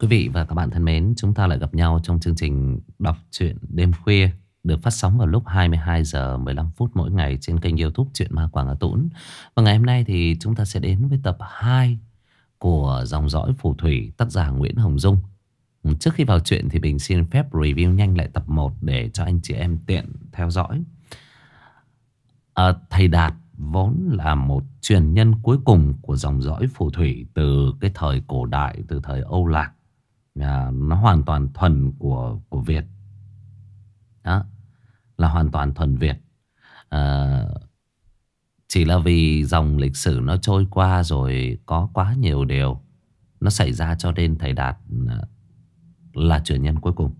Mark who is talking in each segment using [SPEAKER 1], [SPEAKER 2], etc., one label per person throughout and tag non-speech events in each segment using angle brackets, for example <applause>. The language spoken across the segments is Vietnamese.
[SPEAKER 1] Quý vị và các bạn thân mến, chúng ta lại gặp nhau trong chương trình đọc truyện đêm khuya được phát sóng vào lúc 22 giờ 15 phút mỗi ngày trên kênh YouTube Truyện Ma Quảng Hà Tũng. Và ngày hôm nay thì chúng ta sẽ đến với tập 2 của dòng dõi phù thủy tác giả Nguyễn Hồng Dung. Trước khi vào chuyện thì mình xin phép review nhanh lại tập 1 để cho anh chị em tiện theo dõi. À, thầy Đạt vốn là một truyền nhân cuối cùng của dòng dõi phù thủy từ cái thời cổ đại, từ thời Âu Lạc à, nó hoàn toàn thuần của của Việt đó là hoàn toàn thuần Việt à, chỉ là vì dòng lịch sử nó trôi qua rồi có quá nhiều điều nó xảy ra cho nên thầy Đạt ờ, là truyền nhân cuối cùng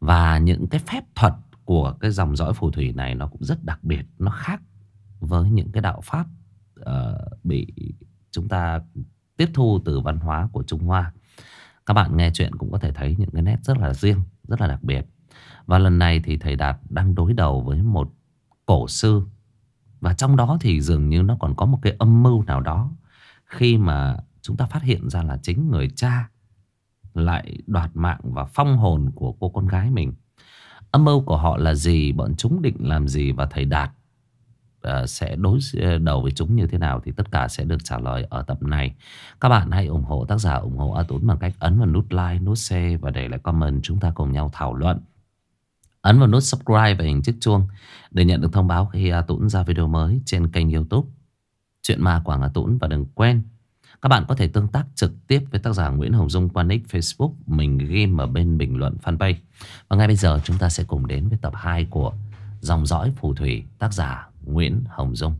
[SPEAKER 1] và những cái phép thuật của cái dòng dõi phù thủy này nó cũng rất đặc biệt nó khác với những cái đạo pháp uh, bị chúng ta tiếp thu từ văn hóa của Trung Hoa các bạn nghe chuyện cũng có thể thấy những cái nét rất là riêng, rất là đặc biệt. Và lần này thì thầy Đạt đang đối đầu với một cổ sư. Và trong đó thì dường như nó còn có một cái âm mưu nào đó. Khi mà chúng ta phát hiện ra là chính người cha lại đoạt mạng và phong hồn của cô con gái mình. Âm mưu của họ là gì, bọn chúng định làm gì và thầy Đạt Ờ, sẽ đối ờ, đầu với chúng như thế nào thì tất cả sẽ được trả lời ở tập này. Các bạn hãy ủng hộ tác giả, ủng hộ A Tún bằng cách ấn vào nút like, nút share và để lại comment chúng ta cùng nhau thảo luận. Ấn vào nút subscribe và hình chiếc chuông để nhận được thông báo khi A Tún ra video mới trên kênh youtube Chuyện Ma Quảng A Tún và đừng quên các bạn có thể tương tác trực tiếp với tác giả Nguyễn Hồng Dung qua nick Facebook mình ghi ở bên bình luận fanpage. Và ngay bây giờ chúng ta sẽ cùng đến với tập 2 của Dòng dõi phù thủy tác giả Nguyễn Hồng Dung.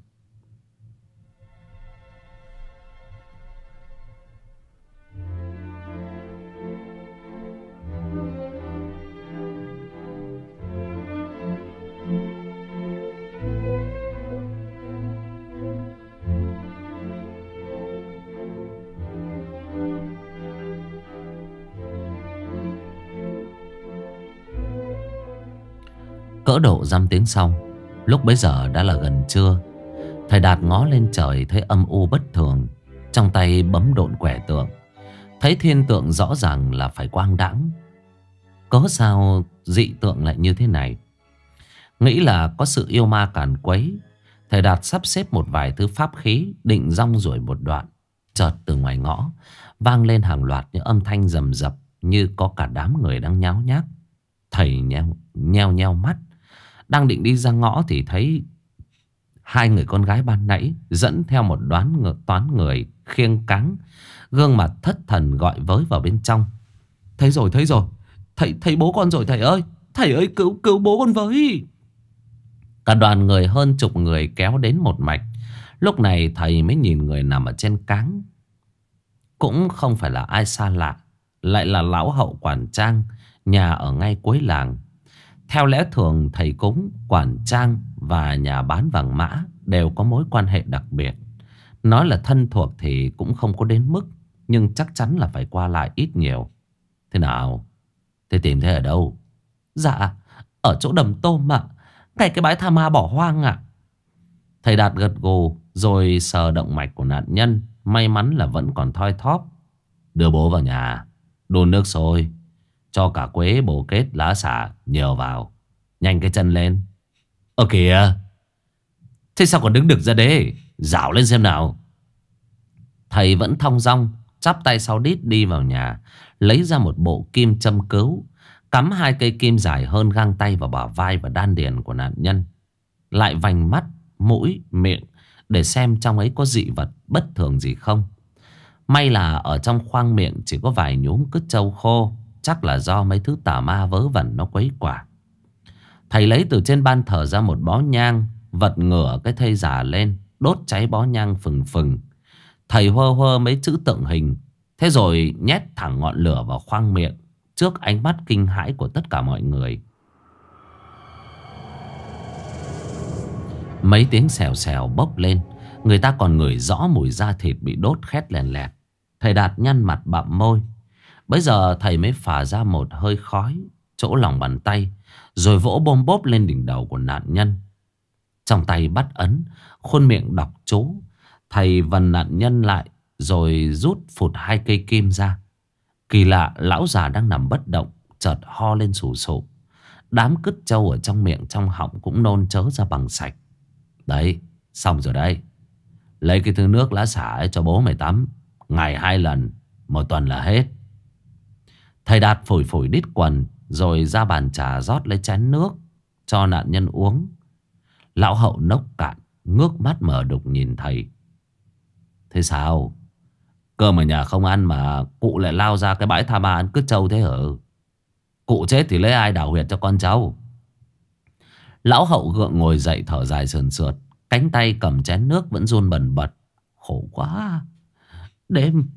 [SPEAKER 1] Cỡ độ dăm tiếng xong. Lúc bấy giờ đã là gần trưa Thầy Đạt ngó lên trời thấy âm u bất thường Trong tay bấm độn quẻ tượng Thấy thiên tượng rõ ràng là phải quang đãng Có sao dị tượng lại như thế này Nghĩ là có sự yêu ma càn quấy Thầy Đạt sắp xếp một vài thứ pháp khí Định rong ruổi một đoạn Chợt từ ngoài ngõ Vang lên hàng loạt những âm thanh rầm rập Như có cả đám người đang nháo nhác Thầy nheo nheo, nheo mắt đang định đi ra ngõ thì thấy hai người con gái ban nãy dẫn theo một đoán ngược toán người khiêng cáng. Gương mặt thất thần gọi với vào bên trong. Thấy rồi, thấy rồi. Thầy, thấy bố con rồi thầy ơi. Thầy ơi cứu, cứu bố con với. Cả đoàn người hơn chục người kéo đến một mạch. Lúc này thầy mới nhìn người nằm ở trên cáng. Cũng không phải là ai xa lạ. Lại là lão hậu quản trang, nhà ở ngay cuối làng. Theo lẽ thường thầy cúng, quản trang và nhà bán vàng mã đều có mối quan hệ đặc biệt. Nói là thân thuộc thì cũng không có đến mức, nhưng chắc chắn là phải qua lại ít nhiều. Thế nào? Thế tìm thấy ở đâu? Dạ, ở chỗ đầm tôm ạ. Ngay cái bãi tha ma bỏ hoang ạ. Thầy Đạt gật gù rồi sờ động mạch của nạn nhân. May mắn là vẫn còn thoi thóp. Đưa bố vào nhà, đun nước sôi, cho cả quế bồ kết lá xả nhờ vào Nhanh cái chân lên Ơ kìa Thế sao còn đứng được ra đấy Dạo lên xem nào Thầy vẫn thong dong Chắp tay sau đít đi vào nhà Lấy ra một bộ kim châm cứu Cắm hai cây kim dài hơn găng tay vào bả vai và đan điền của nạn nhân Lại vành mắt, mũi, miệng Để xem trong ấy có dị vật bất thường gì không May là ở trong khoang miệng chỉ có vài nhúm cứt trâu khô Chắc là do mấy thứ tà ma vớ vẩn nó quấy quả Thầy lấy từ trên ban thờ ra một bó nhang Vật ngửa cái thây giả lên Đốt cháy bó nhang phừng phừng Thầy hơ hơ mấy chữ tượng hình Thế rồi nhét thẳng ngọn lửa vào khoang miệng Trước ánh mắt kinh hãi của tất cả mọi người Mấy tiếng xèo xèo bốc lên Người ta còn ngửi rõ mùi da thịt bị đốt khét lèn lẹt Thầy Đạt nhăn mặt bặm môi Bây giờ thầy mới phả ra một hơi khói chỗ lòng bàn tay rồi vỗ bom bóp lên đỉnh đầu của nạn nhân. Trong tay bắt ấn, khuôn miệng đọc chú. Thầy vần nạn nhân lại rồi rút phụt hai cây kim ra. Kỳ lạ lão già đang nằm bất động chợt ho lên sù sụ. Đám cứt trâu ở trong miệng trong họng cũng nôn chớ ra bằng sạch. Đấy, xong rồi đấy. Lấy cái thứ nước lá xả cho bố mày tắm. Ngày hai lần, một tuần là hết. Thầy Đạt phổi phổi đít quần Rồi ra bàn trà rót lấy chén nước Cho nạn nhân uống Lão hậu nốc cạn Ngước mắt mở đục nhìn thầy Thế sao Cơm ở nhà không ăn mà Cụ lại lao ra cái bãi tha ma ăn cứt trâu thế hả Cụ chết thì lấy ai đào huyệt cho con cháu Lão hậu gượng ngồi dậy thở dài sườn sượt Cánh tay cầm chén nước vẫn run bần bật Khổ quá Đêm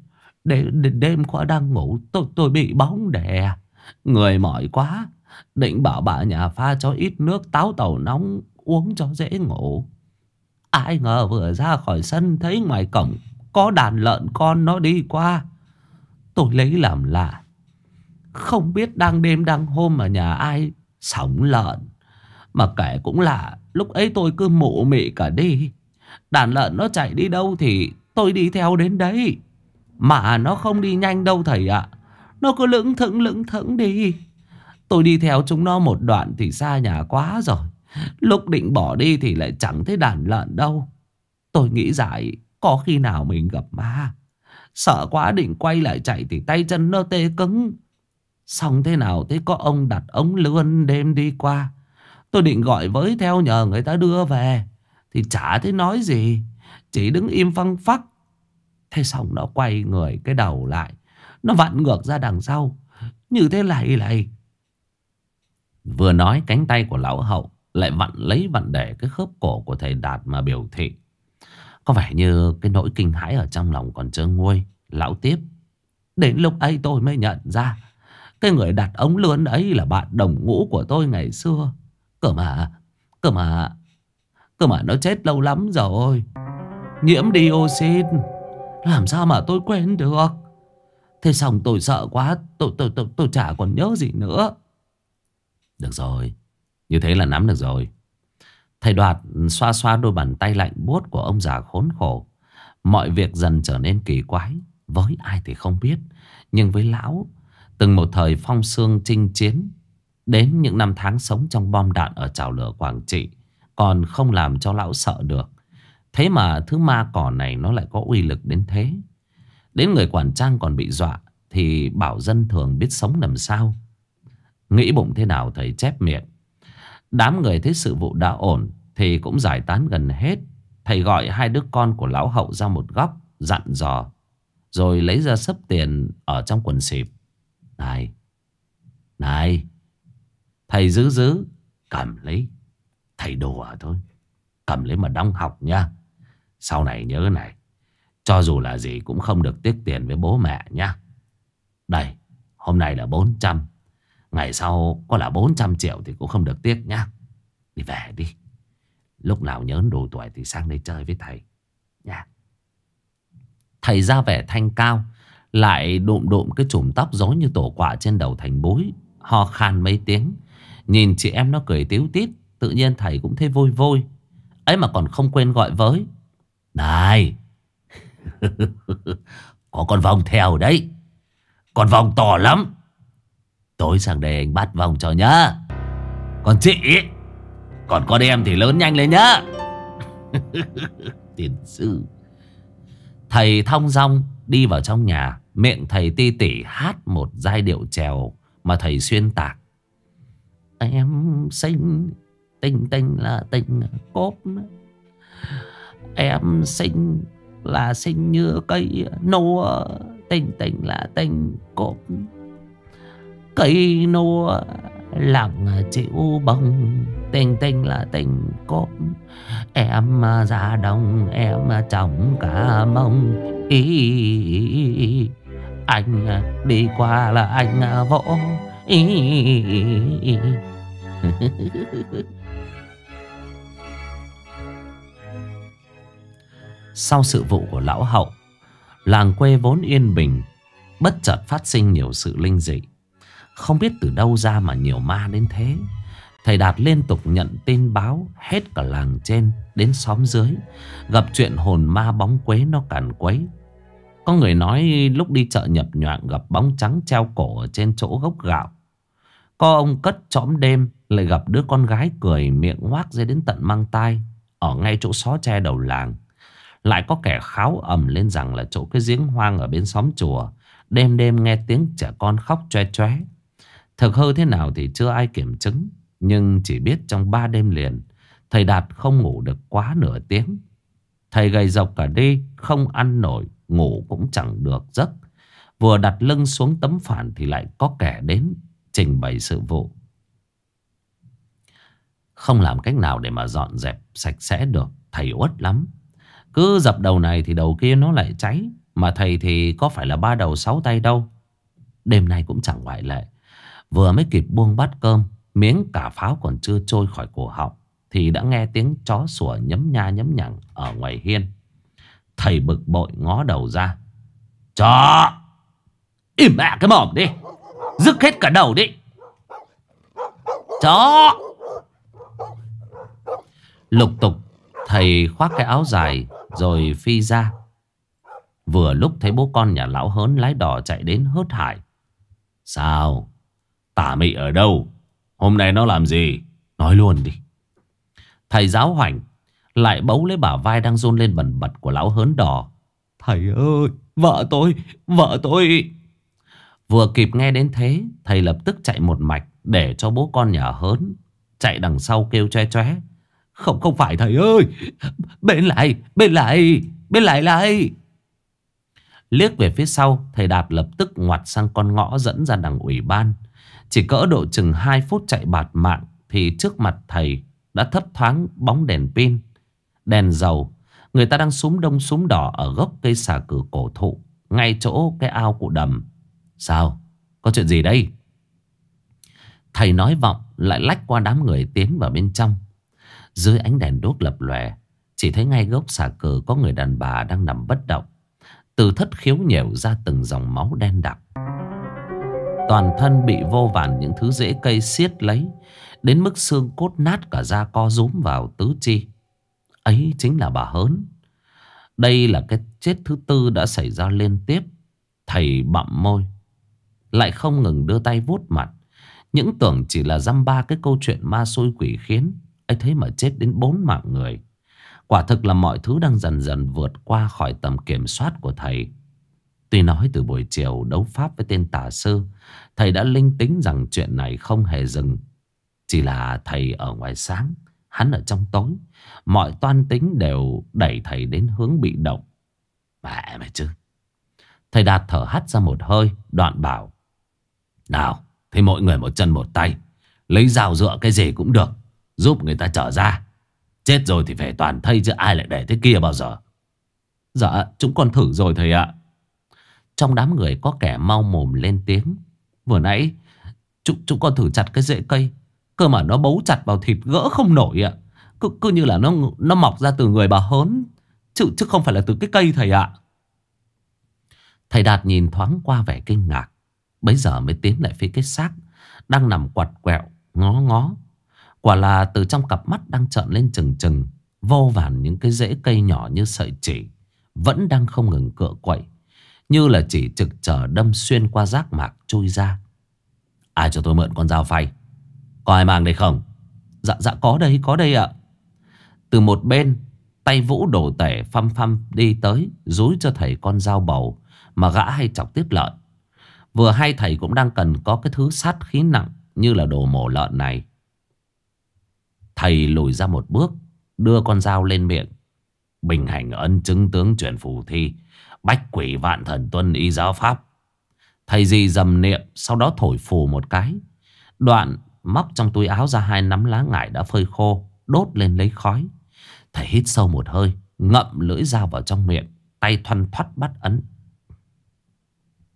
[SPEAKER 1] Đêm, đêm qua đang ngủ tôi, tôi bị bóng đè Người mỏi quá Định bảo bà nhà pha cho ít nước táo tàu nóng Uống cho dễ ngủ Ai ngờ vừa ra khỏi sân Thấy ngoài cổng Có đàn lợn con nó đi qua Tôi lấy làm lạ Không biết đang đêm đang hôm Mà nhà ai sống lợn Mà kể cũng lạ Lúc ấy tôi cứ mụ mị cả đi Đàn lợn nó chạy đi đâu thì tôi đi theo đến đấy mà nó không đi nhanh đâu thầy ạ Nó cứ lững thững lững thững đi Tôi đi theo chúng nó một đoạn thì xa nhà quá rồi Lúc định bỏ đi thì lại chẳng thấy đàn lợn đâu Tôi nghĩ giải có khi nào mình gặp ma Sợ quá định quay lại chạy thì tay chân nó tê cứng Xong thế nào thế có ông đặt ống lươn đêm đi qua Tôi định gọi với theo nhờ người ta đưa về Thì chả thấy nói gì Chỉ đứng im phăng phắc Thế xong nó quay người cái đầu lại Nó vặn ngược ra đằng sau Như thế này này Vừa nói cánh tay của lão hậu Lại vặn lấy vặn để cái khớp cổ của thầy Đạt mà biểu thị Có vẻ như cái nỗi kinh hãi ở trong lòng còn chưa nguôi Lão tiếp Đến lúc ấy tôi mới nhận ra Cái người đặt ống lươn ấy là bạn đồng ngũ của tôi ngày xưa Cơ mà Cơ mà Cơ mà nó chết lâu lắm rồi Nhiễm dioxin làm sao mà tôi quên được Thế xong tôi sợ quá Tôi, tôi, tôi, tôi chả còn nhớ gì nữa Được rồi Như thế là nắm được rồi Thầy Đoạt xoa xoa đôi bàn tay lạnh buốt của ông già khốn khổ Mọi việc dần trở nên kỳ quái Với ai thì không biết Nhưng với lão Từng một thời phong sương chinh chiến Đến những năm tháng sống trong bom đạn ở trào lửa Quảng Trị Còn không làm cho lão sợ được Thế mà thứ ma cỏ này nó lại có uy lực đến thế. Đến người quản trang còn bị dọa thì bảo dân thường biết sống làm sao. Nghĩ bụng thế nào thầy chép miệng. Đám người thấy sự vụ đã ổn thì cũng giải tán gần hết. Thầy gọi hai đứa con của lão hậu ra một góc dặn dò. Rồi lấy ra sấp tiền ở trong quần xịp. Này, này, thầy giữ giữ, cầm lấy. Thầy đùa thôi, cầm lấy mà đóng học nha. Sau này nhớ này Cho dù là gì cũng không được tiếc tiền với bố mẹ nhá Đây Hôm nay là 400 Ngày sau có là 400 triệu thì cũng không được tiếc nhá Đi về đi Lúc nào nhớ đủ tuổi thì sang đây chơi với thầy Nha Thầy ra vẻ thanh cao Lại đụm đụm cái chùm tóc rối như tổ quả trên đầu thành bối Ho khan mấy tiếng Nhìn chị em nó cười tiếu tít Tự nhiên thầy cũng thấy vui vui Ấy mà còn không quên gọi với này <laughs> Có con vòng theo đấy Con vòng to lắm Tối sang đây anh bắt vòng cho nhá Còn chị Còn con em thì lớn nhanh lên nhá <laughs> Tiền sư Thầy thong dong đi vào trong nhà Miệng thầy ti tỉ hát một giai điệu trèo Mà thầy xuyên tạc Em sinh tinh tinh là tinh cốp Tình Em sinh là sinh như cây nua Tình tình là tình cộp Cây nua lặng chịu bông Tình tình là tình cốp Em ra đồng em trồng cả mông ý, Anh đi qua là anh vỗ ý, ý, <laughs> ý. Sau sự vụ của lão hậu Làng quê vốn yên bình Bất chợt phát sinh nhiều sự linh dị Không biết từ đâu ra mà nhiều ma đến thế Thầy Đạt liên tục nhận tin báo Hết cả làng trên đến xóm dưới Gặp chuyện hồn ma bóng quế nó cản quấy Có người nói lúc đi chợ nhập nhoạng Gặp bóng trắng treo cổ ở trên chỗ gốc gạo Có ông cất trõm đêm Lại gặp đứa con gái cười miệng ngoác dây đến tận mang tai Ở ngay chỗ xó tre đầu làng lại có kẻ kháo ầm lên rằng là chỗ cái giếng hoang ở bên xóm chùa Đêm đêm nghe tiếng trẻ con khóc choe choe Thực hư thế nào thì chưa ai kiểm chứng Nhưng chỉ biết trong ba đêm liền Thầy Đạt không ngủ được quá nửa tiếng Thầy gầy dọc cả đi Không ăn nổi Ngủ cũng chẳng được giấc Vừa đặt lưng xuống tấm phản Thì lại có kẻ đến trình bày sự vụ Không làm cách nào để mà dọn dẹp sạch sẽ được Thầy uất lắm cứ dập đầu này thì đầu kia nó lại cháy Mà thầy thì có phải là ba đầu sáu tay đâu Đêm nay cũng chẳng ngoại lệ Vừa mới kịp buông bát cơm Miếng cả pháo còn chưa trôi khỏi cổ họng Thì đã nghe tiếng chó sủa nhấm nha nhấm nhẳng Ở ngoài hiên Thầy bực bội ngó đầu ra Chó Im mẹ cái mỏm đi Dứt hết cả đầu đi Chó Lục tục Thầy khoác cái áo dài rồi phi ra Vừa lúc thấy bố con nhà lão hớn lái đò chạy đến hớt hải Sao Tả mị ở đâu Hôm nay nó làm gì Nói luôn đi Thầy giáo hoành Lại bấu lấy bả vai đang run lên bần bật của lão hớn đò. Thầy ơi Vợ tôi Vợ tôi Vừa kịp nghe đến thế Thầy lập tức chạy một mạch Để cho bố con nhà hớn Chạy đằng sau kêu choe choe không không phải thầy ơi Bên lại bên lại bên lại lại Liếc về phía sau Thầy Đạt lập tức ngoặt sang con ngõ dẫn ra đằng ủy ban Chỉ cỡ độ chừng 2 phút chạy bạt mạng Thì trước mặt thầy đã thấp thoáng bóng đèn pin Đèn dầu Người ta đang súng đông súng đỏ ở gốc cây xà cử cổ thụ Ngay chỗ cái ao cụ đầm Sao? Có chuyện gì đây? Thầy nói vọng lại lách qua đám người tiến vào bên trong dưới ánh đèn đốt lập lòe Chỉ thấy ngay gốc xà cờ có người đàn bà đang nằm bất động Từ thất khiếu nhểu ra từng dòng máu đen đặc Toàn thân bị vô vàn những thứ dễ cây xiết lấy Đến mức xương cốt nát cả da co rúm vào tứ chi Ấy chính là bà Hớn Đây là cái chết thứ tư đã xảy ra liên tiếp Thầy bậm môi Lại không ngừng đưa tay vuốt mặt Những tưởng chỉ là dăm ba cái câu chuyện ma xôi quỷ khiến ấy thế mà chết đến bốn mạng người. Quả thực là mọi thứ đang dần dần vượt qua khỏi tầm kiểm soát của thầy. Tuy nói từ buổi chiều đấu pháp với tên tà sư, thầy đã linh tính rằng chuyện này không hề dừng. Chỉ là thầy ở ngoài sáng, hắn ở trong tối. Mọi toan tính đều đẩy thầy đến hướng bị động. Mẹ mày chứ. Thầy Đạt thở hắt ra một hơi, đoạn bảo. Nào, thì mọi người một chân một tay. Lấy rào dựa cái gì cũng được. Giúp người ta trở ra Chết rồi thì phải toàn thây chứ ai lại để thế kia bao giờ Dạ chúng con thử rồi thầy ạ Trong đám người có kẻ mau mồm lên tiếng Vừa nãy chúng, chúng con thử chặt cái rễ cây Cơ mà nó bấu chặt vào thịt gỡ không nổi ạ cứ, cứ như là nó nó mọc ra từ người bà hớn Chứ, chứ không phải là từ cái cây thầy ạ Thầy Đạt nhìn thoáng qua vẻ kinh ngạc Bấy giờ mới tiến lại phía cái xác Đang nằm quạt quẹo ngó ngó Quả là từ trong cặp mắt đang trợn lên chừng chừng Vô vàn những cái rễ cây nhỏ như sợi chỉ Vẫn đang không ngừng cựa quậy Như là chỉ trực chờ đâm xuyên qua rác mạc trôi ra Ai cho tôi mượn con dao phay Có ai mang đây không Dạ dạ có đây có đây ạ Từ một bên Tay vũ đổ tể phăm phăm đi tới Rúi cho thầy con dao bầu Mà gã hay chọc tiếp lợn. Vừa hay thầy cũng đang cần có cái thứ sát khí nặng Như là đồ mổ lợn này Thầy lùi ra một bước, đưa con dao lên miệng. Bình hành ân chứng tướng chuyển phù thi, bách quỷ vạn thần tuân y giáo pháp. Thầy gì dầm niệm, sau đó thổi phù một cái. Đoạn móc trong túi áo ra hai nắm lá ngải đã phơi khô, đốt lên lấy khói. Thầy hít sâu một hơi, ngậm lưỡi dao vào trong miệng, tay thoăn thoắt bắt ấn.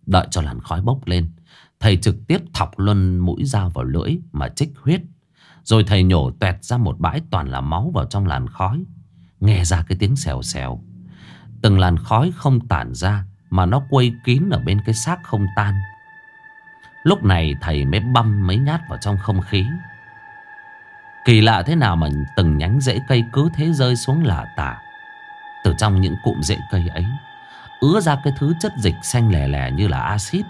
[SPEAKER 1] Đợi cho làn khói bốc lên, thầy trực tiếp thọc luân mũi dao vào lưỡi mà chích huyết. Rồi thầy nhổ tuẹt ra một bãi toàn là máu vào trong làn khói. Nghe ra cái tiếng xèo xèo. Từng làn khói không tản ra mà nó quây kín ở bên cái xác không tan. Lúc này thầy mới băm mấy nhát vào trong không khí. Kỳ lạ thế nào mà từng nhánh rễ cây cứ thế rơi xuống lả tả. Từ trong những cụm rễ cây ấy, ứa ra cái thứ chất dịch xanh lè lè như là axit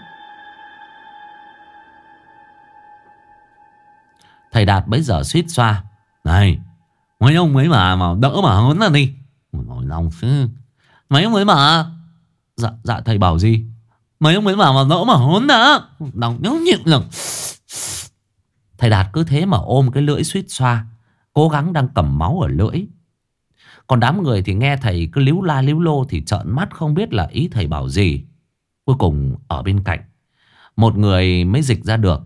[SPEAKER 1] Thầy Đạt bấy giờ suýt xoa Này Mấy ông ấy mà, mà đỡ mà hớn ra đi Ngồi lòng chứ Mấy ông ấy mà Dạ, dạ thầy bảo gì Mấy ông ấy mà, mà đỡ mà hớn đã Lòng nhớ nhịn lần Thầy Đạt cứ thế mà ôm cái lưỡi suýt xoa Cố gắng đang cầm máu ở lưỡi Còn đám người thì nghe thầy cứ líu la líu lô Thì trợn mắt không biết là ý thầy bảo gì Cuối cùng ở bên cạnh Một người mới dịch ra được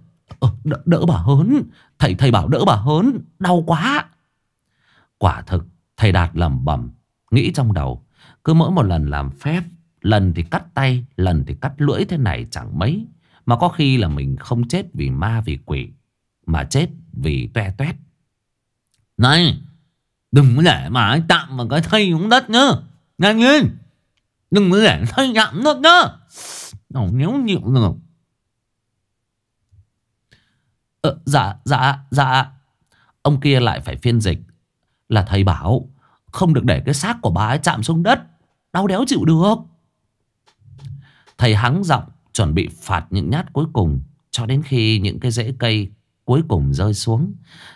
[SPEAKER 1] đỡ, đỡ bà hớn Thầy thầy bảo đỡ bà hớn Đau quá Quả thực thầy Đạt lẩm bẩm Nghĩ trong đầu Cứ mỗi một lần làm phép Lần thì cắt tay Lần thì cắt lưỡi thế này chẳng mấy Mà có khi là mình không chết vì ma vì quỷ Mà chết vì toe toét Này Đừng có để mà anh tạm vào cái thây xuống đất nữa Nhanh lên Đừng có để thây chạm đất nữa Nếu chịu được ờ, Dạ dạ dạ Ông kia lại phải phiên dịch Là thầy bảo Không được để cái xác của bà ấy chạm xuống đất Đau đéo chịu được Thầy hắng giọng Chuẩn bị phạt những nhát cuối cùng Cho đến khi những cái rễ cây cuối cùng rơi xuống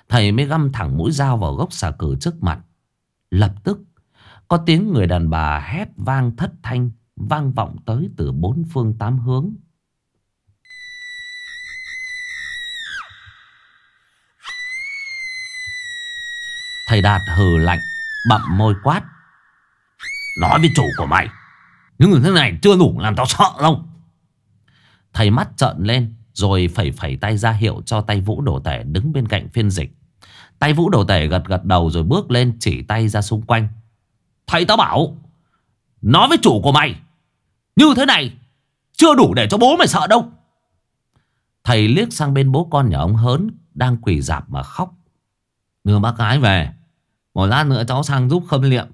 [SPEAKER 1] Thầy mới găm thẳng mũi dao vào gốc xà cừ trước mặt Lập tức Có tiếng người đàn bà hét vang thất thanh Vang vọng tới từ bốn phương tám hướng Thầy Đạt hừ lạnh Bậm môi quát Nói với chủ của mày Những người thế này chưa đủ làm tao sợ đâu Thầy mắt trợn lên Rồi phẩy phẩy tay ra hiệu cho tay Vũ đổ Tể đứng bên cạnh phiên dịch Tay Vũ đổ Tể gật gật đầu rồi bước lên chỉ tay ra xung quanh Thầy tao bảo Nói với chủ của mày Như thế này Chưa đủ để cho bố mày sợ đâu Thầy liếc sang bên bố con nhà ông Hớn Đang quỳ dạp mà khóc Đưa bác gái về một lát nữa cháu sang giúp khâm liệm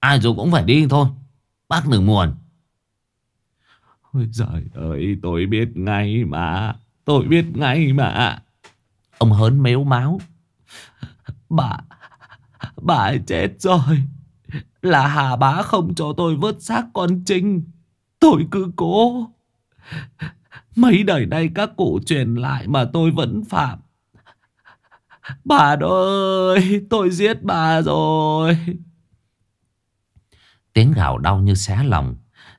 [SPEAKER 1] Ai dù cũng phải đi thôi Bác đừng buồn Ôi giời ơi tôi biết ngay mà Tôi biết ngay mà Ông hớn méo máu Bà Bà chết rồi Là hà bá không cho tôi vớt xác con Trinh Tôi cứ cố Mấy đời nay các cụ truyền lại mà tôi vẫn phạm Bà ơi, tôi giết bà rồi. Tiếng gào đau như xé lòng.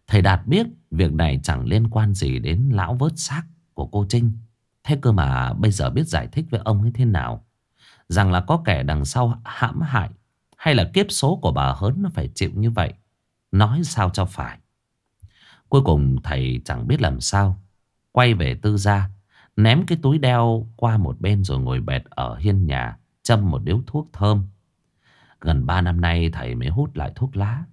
[SPEAKER 1] Thầy Đạt biết việc này chẳng liên quan gì đến lão vớt xác của cô Trinh. Thế cơ mà bây giờ biết giải thích với ông ấy thế nào? Rằng là có kẻ đằng sau hãm hại hay là kiếp số của bà Hớn nó phải chịu như vậy. Nói sao cho phải. Cuối cùng thầy chẳng biết làm sao. Quay về tư gia Ném cái túi đeo qua một bên rồi ngồi bệt ở hiên nhà Châm một điếu thuốc thơm Gần ba năm nay thầy mới hút lại thuốc lá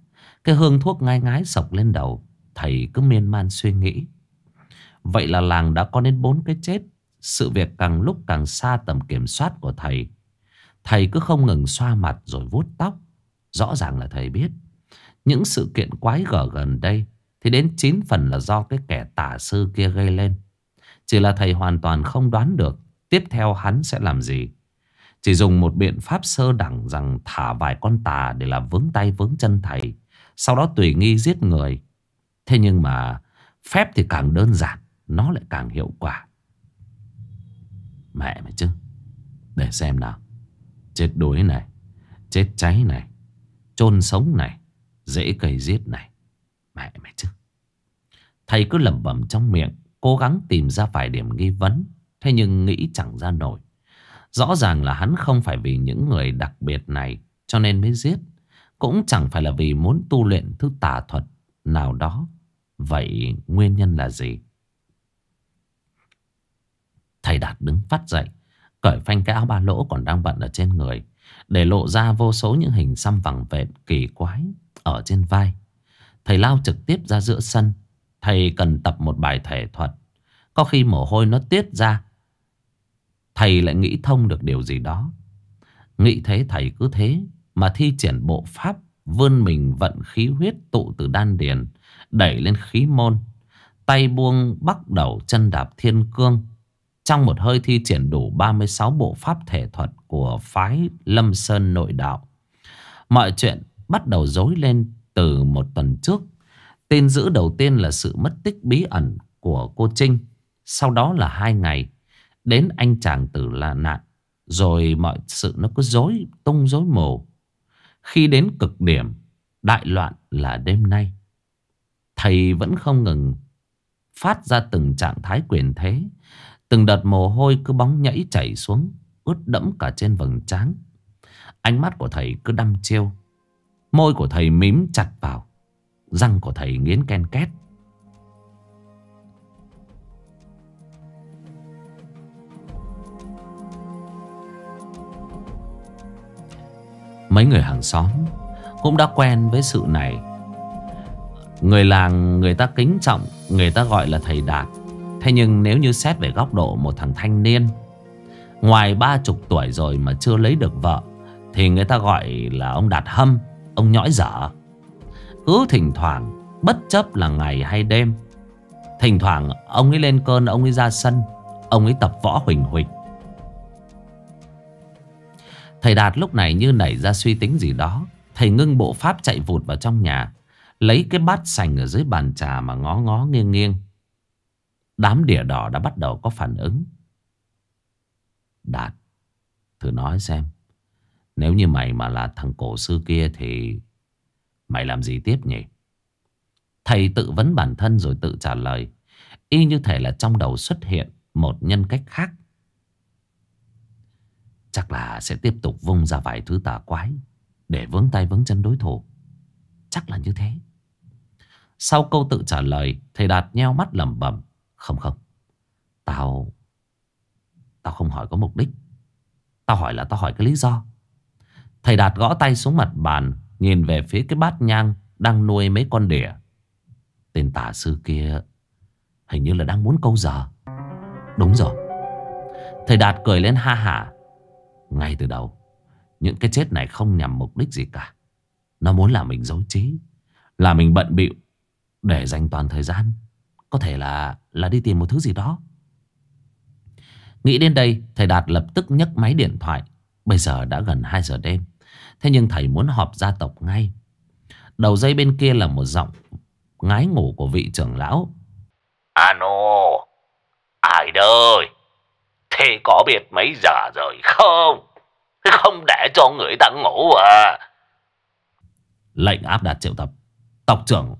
[SPEAKER 1] Cái hương thuốc ngai ngái sọc lên đầu Thầy cứ miên man suy nghĩ Vậy là làng đã có đến bốn cái chết Sự việc càng lúc càng xa tầm kiểm soát của thầy Thầy cứ không ngừng xoa mặt rồi vuốt tóc Rõ ràng là thầy biết Những sự kiện quái gở gần đây Thì đến 9 phần là do cái kẻ tà sư kia gây lên chỉ là thầy hoàn toàn không đoán được tiếp theo hắn sẽ làm gì. Chỉ dùng một biện pháp sơ đẳng rằng thả vài con tà để làm vướng tay vướng chân thầy. Sau đó tùy nghi giết người. Thế nhưng mà phép thì càng đơn giản, nó lại càng hiệu quả. Mẹ mày chứ, để xem nào. Chết đuối này, chết cháy này, chôn sống này, dễ cây giết này. Mẹ mày chứ. Thầy cứ lẩm bẩm trong miệng Cố gắng tìm ra vài điểm nghi vấn Thế nhưng nghĩ chẳng ra nổi Rõ ràng là hắn không phải vì những người đặc biệt này Cho nên mới giết Cũng chẳng phải là vì muốn tu luyện thứ tà thuật nào đó Vậy nguyên nhân là gì? Thầy Đạt đứng phát dậy Cởi phanh cái áo ba lỗ còn đang bận ở trên người Để lộ ra vô số những hình xăm vàng vẹn kỳ quái Ở trên vai Thầy lao trực tiếp ra giữa sân Thầy cần tập một bài thể thuật Có khi mồ hôi nó tiết ra Thầy lại nghĩ thông được điều gì đó Nghĩ thế thầy cứ thế Mà thi triển bộ pháp Vươn mình vận khí huyết tụ từ đan điền Đẩy lên khí môn Tay buông bắt đầu chân đạp thiên cương Trong một hơi thi triển đủ 36 bộ pháp thể thuật Của phái Lâm Sơn nội đạo Mọi chuyện bắt đầu dối lên từ một tuần trước Tin dữ đầu tiên là sự mất tích bí ẩn của cô Trinh. Sau đó là hai ngày. Đến anh chàng tử là nạn. Rồi mọi sự nó cứ dối tung dối mồ. Khi đến cực điểm, đại loạn là đêm nay. Thầy vẫn không ngừng phát ra từng trạng thái quyền thế. Từng đợt mồ hôi cứ bóng nhảy chảy xuống, ướt đẫm cả trên vầng trán. Ánh mắt của thầy cứ đăm chiêu. Môi của thầy mím chặt vào. Răng của thầy nghiến ken két Mấy người hàng xóm Cũng đã quen với sự này Người làng người ta kính trọng Người ta gọi là thầy Đạt Thế nhưng nếu như xét về góc độ một thằng thanh niên Ngoài ba chục tuổi rồi mà chưa lấy được vợ Thì người ta gọi là ông Đạt Hâm Ông Nhõi Dở cứ thỉnh thoảng Bất chấp là ngày hay đêm Thỉnh thoảng ông ấy lên cơn Ông ấy ra sân Ông ấy tập võ huỳnh huỳnh Thầy Đạt lúc này như nảy ra suy tính gì đó Thầy ngưng bộ pháp chạy vụt vào trong nhà Lấy cái bát sành ở dưới bàn trà Mà ngó ngó nghiêng nghiêng Đám đỉa đỏ đã bắt đầu có phản ứng Đạt Thử nói xem Nếu như mày mà là thằng cổ sư kia Thì Mày làm gì tiếp nhỉ? Thầy tự vấn bản thân rồi tự trả lời. Y như thể là trong đầu xuất hiện một nhân cách khác. Chắc là sẽ tiếp tục vung ra vài thứ tà quái để vướng tay vướng chân đối thủ. Chắc là như thế. Sau câu tự trả lời, thầy Đạt nheo mắt lẩm bẩm. Không không, tao... Tao không hỏi có mục đích. Tao hỏi là tao hỏi cái lý do. Thầy Đạt gõ tay xuống mặt bàn Nhìn về phía cái bát nhang Đang nuôi mấy con đỉa Tên tà sư kia Hình như là đang muốn câu giờ Đúng rồi Thầy Đạt cười lên ha hả Ngay từ đầu Những cái chết này không nhằm mục đích gì cả Nó muốn làm mình dối trí Là mình bận bịu Để dành toàn thời gian Có thể là là đi tìm một thứ gì đó Nghĩ đến đây Thầy Đạt lập tức nhấc máy điện thoại Bây giờ đã gần 2 giờ đêm Thế nhưng thầy muốn họp gia tộc ngay Đầu dây bên kia là một giọng Ngái ngủ của vị trưởng lão Ano Ai đời Thế có biết mấy giờ rồi không Không để cho người ta ngủ à Lệnh áp đặt triệu tập Tộc trưởng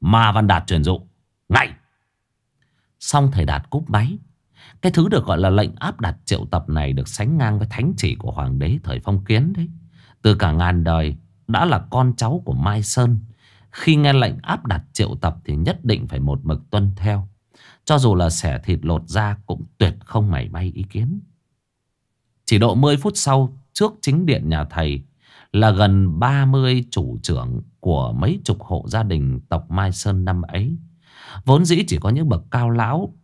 [SPEAKER 1] Ma Văn Đạt truyền dụ Ngay Xong thầy Đạt cúp máy Cái thứ được gọi là lệnh áp đặt triệu tập này Được sánh ngang với thánh chỉ của hoàng đế thời phong kiến đấy từ cả ngàn đời đã là con cháu của Mai Sơn. Khi nghe lệnh áp đặt triệu tập thì nhất định phải một mực tuân theo. Cho dù là xẻ thịt lột ra cũng tuyệt không mảy may ý kiến. Chỉ độ 10 phút sau, trước chính điện nhà thầy là gần 30 chủ trưởng của mấy chục hộ gia đình tộc Mai Sơn năm ấy. Vốn dĩ chỉ có những bậc cao lão,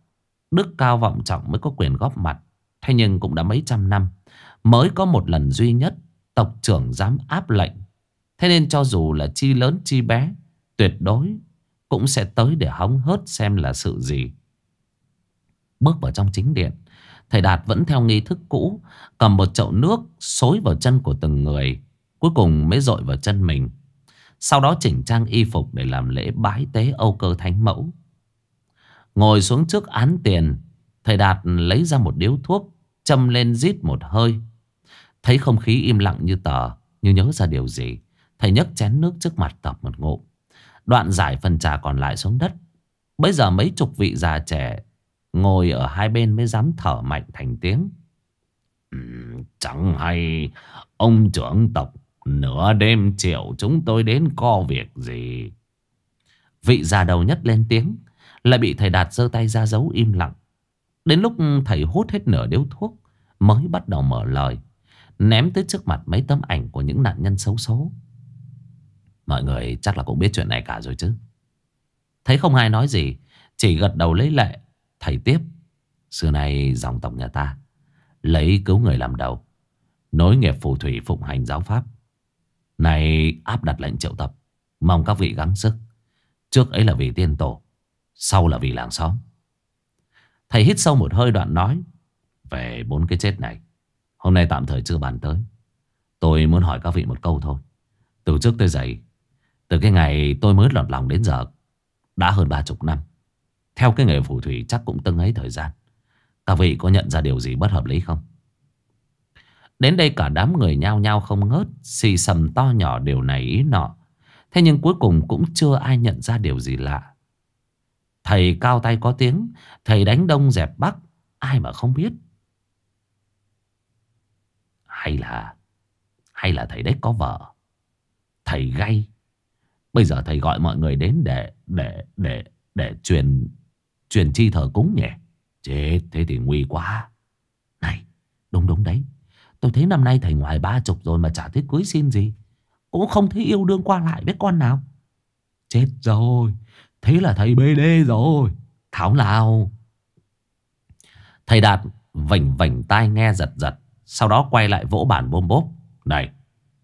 [SPEAKER 1] đức cao vọng trọng mới có quyền góp mặt. Thế nhưng cũng đã mấy trăm năm, mới có một lần duy nhất tộc trưởng dám áp lệnh. Thế nên cho dù là chi lớn chi bé, tuyệt đối cũng sẽ tới để hóng hớt xem là sự gì. Bước vào trong chính điện, thầy Đạt vẫn theo nghi thức cũ, cầm một chậu nước xối vào chân của từng người, cuối cùng mới dội vào chân mình. Sau đó chỉnh trang y phục để làm lễ bái tế Âu Cơ Thánh Mẫu. Ngồi xuống trước án tiền, thầy Đạt lấy ra một điếu thuốc, châm lên rít một hơi. Thấy không khí im lặng như tờ Như nhớ ra điều gì Thầy nhấc chén nước trước mặt tập một ngụm Đoạn giải phần trà còn lại xuống đất Bây giờ mấy chục vị già trẻ Ngồi ở hai bên mới dám thở mạnh thành tiếng Chẳng hay Ông trưởng tộc Nửa đêm chiều chúng tôi đến co việc gì Vị già đầu nhất lên tiếng Lại bị thầy Đạt giơ tay ra dấu im lặng Đến lúc thầy hút hết nửa điếu thuốc Mới bắt đầu mở lời Ném tới trước mặt mấy tấm ảnh của những nạn nhân xấu xố. Mọi người chắc là cũng biết chuyện này cả rồi chứ Thấy không ai nói gì Chỉ gật đầu lấy lệ Thầy tiếp Xưa nay dòng tộc nhà ta Lấy cứu người làm đầu Nối nghiệp phù thủy phụng hành giáo pháp Này áp đặt lệnh triệu tập Mong các vị gắng sức Trước ấy là vì tiên tổ Sau là vì làng xóm Thầy hít sâu một hơi đoạn nói Về bốn cái chết này Hôm nay tạm thời chưa bàn tới Tôi muốn hỏi các vị một câu thôi Từ trước tới giờ Từ cái ngày tôi mới lọt lòng đến giờ Đã hơn ba chục năm Theo cái nghề phù thủy chắc cũng từng ấy thời gian Các vị có nhận ra điều gì bất hợp lý không? Đến đây cả đám người nhao nhao không ngớt Xì sầm to nhỏ điều này ý nọ Thế nhưng cuối cùng cũng chưa ai nhận ra điều gì lạ Thầy cao tay có tiếng Thầy đánh đông dẹp bắc Ai mà không biết hay là Hay là thầy đấy có vợ Thầy gay Bây giờ thầy gọi mọi người đến để Để để để truyền Truyền chi thờ cúng nhỉ Chết thế thì nguy quá Này đúng đúng đấy Tôi thấy năm nay thầy ngoài ba chục rồi mà chả thấy cưới xin gì Cũng không thấy yêu đương qua lại với con nào Chết rồi Thế là thầy bê đê rồi Thảo nào Thầy Đạt vảnh vảnh tai nghe giật giật sau đó quay lại vỗ bản bôm bốp Này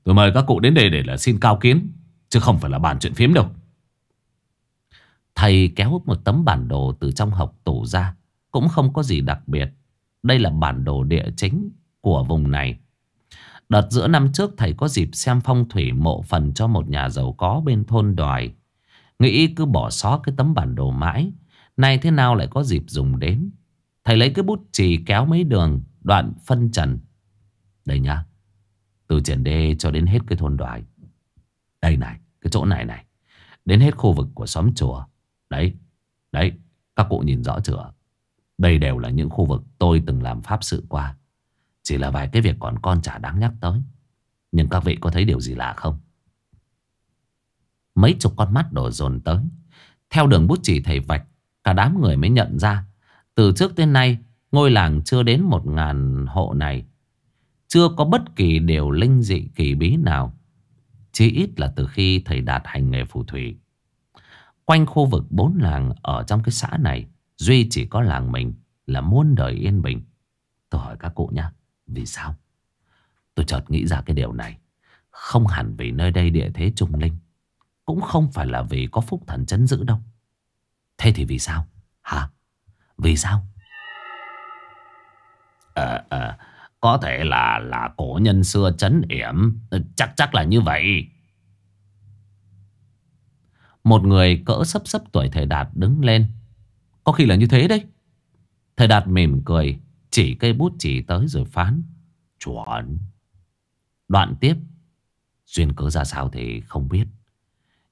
[SPEAKER 1] tôi mời các cụ đến đây để là xin cao kiến Chứ không phải là bàn chuyện phím đâu Thầy kéo một tấm bản đồ từ trong học tủ ra Cũng không có gì đặc biệt Đây là bản đồ địa chính của vùng này Đợt giữa năm trước thầy có dịp xem phong thủy mộ phần cho một nhà giàu có bên thôn đoài Nghĩ cứ bỏ xó cái tấm bản đồ mãi Nay thế nào lại có dịp dùng đến Thầy lấy cái bút chì kéo mấy đường Đoạn phân trần đây nhá Từ triển đê cho đến hết cái thôn đoài Đây này Cái chỗ này này Đến hết khu vực của xóm chùa Đấy Đấy Các cụ nhìn rõ chưa Đây đều là những khu vực tôi từng làm pháp sự qua Chỉ là vài cái việc còn con chả đáng nhắc tới Nhưng các vị có thấy điều gì lạ không Mấy chục con mắt đổ dồn tới Theo đường bút chỉ thầy vạch Cả đám người mới nhận ra Từ trước tới nay Ngôi làng chưa đến một ngàn hộ này chưa có bất kỳ điều linh dị kỳ bí nào Chỉ ít là từ khi thầy Đạt hành nghề phù thủy Quanh khu vực bốn làng ở trong cái xã này Duy chỉ có làng mình là muôn đời yên bình Tôi hỏi các cụ nha Vì sao? Tôi chợt nghĩ ra cái điều này Không hẳn vì nơi đây địa thế trung linh Cũng không phải là vì có phúc thần chấn giữ đâu Thế thì vì sao? Hả? Vì sao? À, à, có thể là là cổ nhân xưa chấn yểm ừ, Chắc chắc là như vậy Một người cỡ sấp sấp tuổi thầy Đạt đứng lên Có khi là như thế đấy Thầy Đạt mỉm cười Chỉ cây bút chỉ tới rồi phán Chuẩn Đoạn tiếp Duyên cớ ra sao thì không biết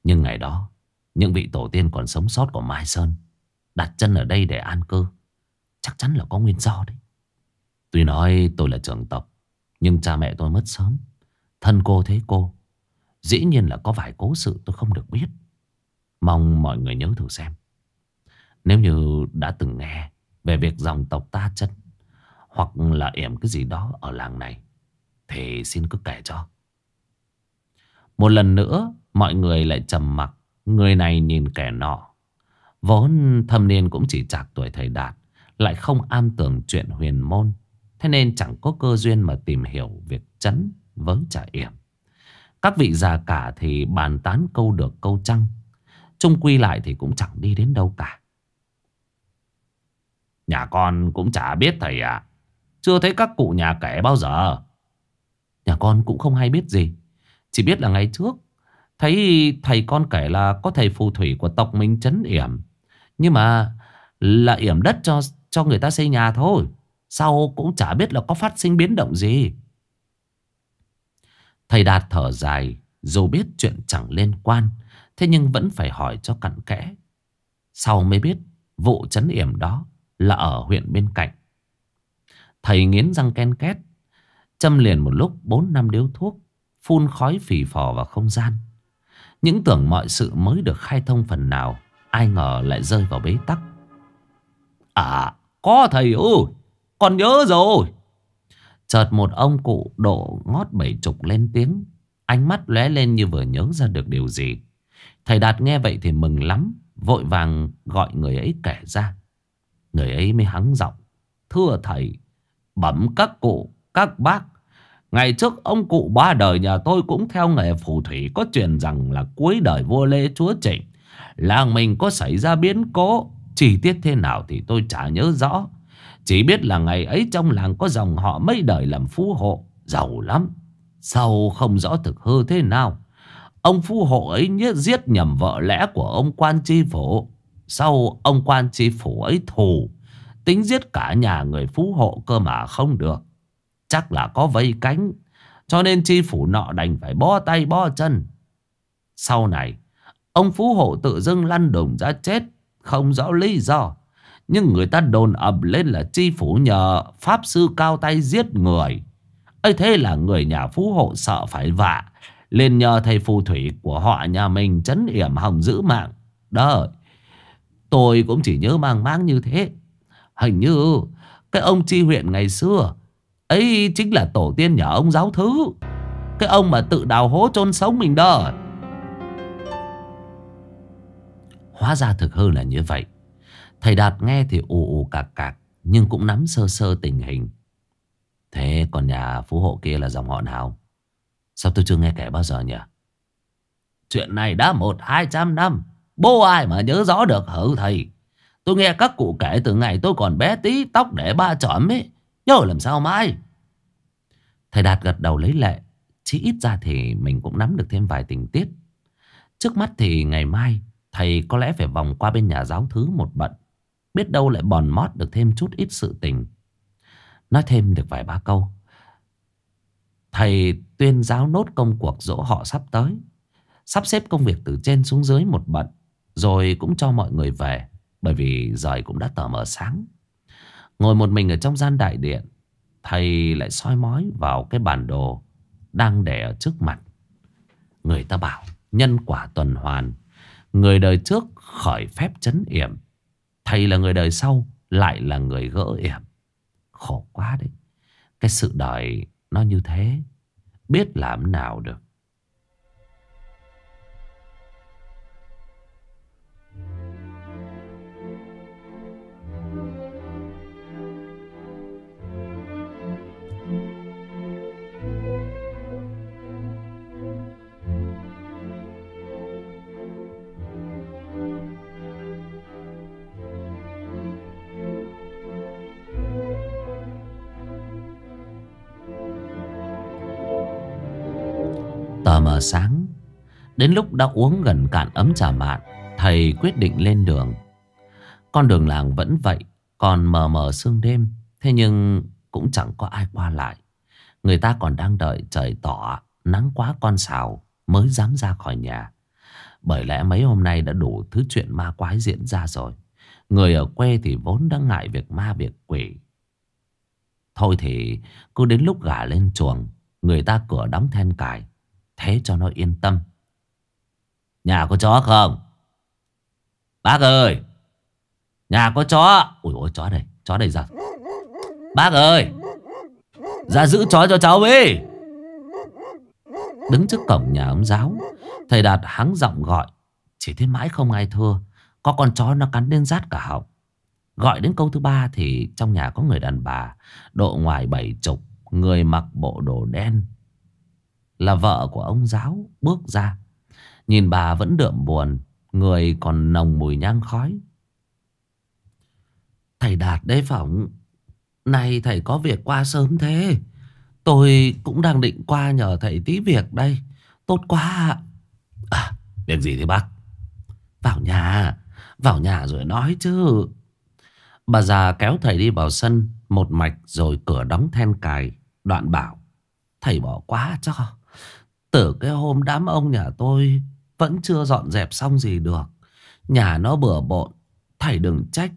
[SPEAKER 1] Nhưng ngày đó Những vị tổ tiên còn sống sót của Mai Sơn Đặt chân ở đây để an cư Chắc chắn là có nguyên do đấy Tuy nói tôi là trường tộc Nhưng cha mẹ tôi mất sớm Thân cô thế cô Dĩ nhiên là có vài cố sự tôi không được biết Mong mọi người nhớ thử xem Nếu như đã từng nghe Về việc dòng tộc ta chân Hoặc là yểm cái gì đó ở làng này Thì xin cứ kể cho Một lần nữa Mọi người lại trầm mặc Người này nhìn kẻ nọ Vốn thâm niên cũng chỉ chạc tuổi thầy Đạt Lại không am tưởng chuyện huyền môn Thế nên chẳng có cơ duyên mà tìm hiểu việc chấn với trả yểm. Các vị già cả thì bàn tán câu được câu trăng. chung quy lại thì cũng chẳng đi đến đâu cả. Nhà con cũng chả biết thầy ạ. Chưa thấy các cụ nhà kể bao giờ. Nhà con cũng không hay biết gì. Chỉ biết là ngày trước Thấy thầy con kể là có thầy phù thủy của tộc mình chấn yểm Nhưng mà là yểm đất cho cho người ta xây nhà thôi sau cũng chả biết là có phát sinh biến động gì Thầy Đạt thở dài Dù biết chuyện chẳng liên quan Thế nhưng vẫn phải hỏi cho cặn kẽ Sau mới biết Vụ chấn yểm đó là ở huyện bên cạnh Thầy nghiến răng ken két Châm liền một lúc 4 năm điếu thuốc Phun khói phì phò vào không gian Những tưởng mọi sự mới được khai thông phần nào Ai ngờ lại rơi vào bế tắc À có thầy ơi còn nhớ rồi. Chợt một ông cụ đổ ngót bảy chục lên tiếng. Ánh mắt lóe lên như vừa nhớ ra được điều gì. Thầy Đạt nghe vậy thì mừng lắm. Vội vàng gọi người ấy kể ra. Người ấy mới hắng giọng. Thưa thầy, bẩm các cụ, các bác. Ngày trước ông cụ ba đời nhà tôi cũng theo nghề phù thủy có truyền rằng là cuối đời vua Lê Chúa Trịnh. Làng mình có xảy ra biến cố. Chi tiết thế nào thì tôi chả nhớ rõ. Chỉ biết là ngày ấy trong làng có dòng họ mấy đời làm phú hộ, giàu lắm. Sau không rõ thực hư thế nào. Ông phú hộ ấy nhớ giết nhầm vợ lẽ của ông quan tri phủ. Sau ông quan tri phủ ấy thù, tính giết cả nhà người phú hộ cơ mà không được. Chắc là có vây cánh, cho nên tri phủ nọ đành phải bó tay bó chân. Sau này, ông phú hộ tự dưng lăn đùng ra chết, không rõ lý do. Nhưng người ta đồn ầm lên là chi phủ nhờ Pháp sư cao tay giết người ấy thế là người nhà phú hộ sợ phải vạ Lên nhờ thầy phù thủy của họ nhà mình chấn yểm hồng giữ mạng Đó Tôi cũng chỉ nhớ mang máng như thế Hình như Cái ông chi huyện ngày xưa ấy chính là tổ tiên nhà ông giáo thứ Cái ông mà tự đào hố chôn sống mình đó Hóa ra thực hư là như vậy Thầy Đạt nghe thì ù ù cạc cạc Nhưng cũng nắm sơ sơ tình hình Thế còn nhà phú hộ kia là dòng họ nào Sao tôi chưa nghe kể bao giờ nhỉ Chuyện này đã một hai trăm năm Bố ai mà nhớ rõ được hử thầy Tôi nghe các cụ kể từ ngày tôi còn bé tí Tóc để ba chỏm ấy Nhớ làm sao mai? Thầy Đạt gật đầu lấy lệ Chỉ ít ra thì mình cũng nắm được thêm vài tình tiết Trước mắt thì ngày mai Thầy có lẽ phải vòng qua bên nhà giáo thứ một bận Biết đâu lại bòn mót được thêm chút ít sự tình Nói thêm được vài ba câu Thầy tuyên giáo nốt công cuộc dỗ họ sắp tới Sắp xếp công việc từ trên xuống dưới một bận Rồi cũng cho mọi người về Bởi vì trời cũng đã tờ mở sáng Ngồi một mình ở trong gian đại điện Thầy lại soi mói vào cái bản đồ Đang để ở trước mặt Người ta bảo nhân quả tuần hoàn Người đời trước khởi phép chấn yểm Thầy là người đời sau Lại là người gỡ yểm Khổ quá đấy Cái sự đời nó như thế Biết làm nào được mờ sáng Đến lúc đã uống gần cạn ấm trà mạn Thầy quyết định lên đường Con đường làng vẫn vậy Còn mờ mờ sương đêm Thế nhưng cũng chẳng có ai qua lại Người ta còn đang đợi trời tỏ Nắng quá con xào Mới dám ra khỏi nhà Bởi lẽ mấy hôm nay đã đủ thứ chuyện ma quái diễn ra rồi Người ở quê thì vốn đã ngại việc ma việc quỷ Thôi thì cứ đến lúc gả lên chuồng Người ta cửa đóng then cài Thế cho nó yên tâm Nhà có chó không Bác ơi Nhà có chó Ôi ôi chó đây Chó đây ra Bác ơi Ra giữ chó cho cháu đi Đứng trước cổng nhà ông giáo Thầy Đạt hắng giọng gọi Chỉ thế mãi không ai thưa Có con chó nó cắn đến rát cả họng Gọi đến câu thứ ba thì trong nhà có người đàn bà Độ ngoài bảy chục Người mặc bộ đồ đen là vợ của ông giáo bước ra. Nhìn bà vẫn đượm buồn, người còn nồng mùi nhang khói. Thầy Đạt đấy phỏng, nay thầy có việc qua sớm thế. Tôi cũng đang định qua nhờ thầy tí việc đây. Tốt quá À, việc gì thế bác? Vào nhà, vào nhà rồi nói chứ. Bà già kéo thầy đi vào sân, một mạch rồi cửa đóng then cài. Đoạn bảo, thầy bỏ quá cho. Từ cái hôm đám ông nhà tôi Vẫn chưa dọn dẹp xong gì được Nhà nó bừa bộn Thầy đừng trách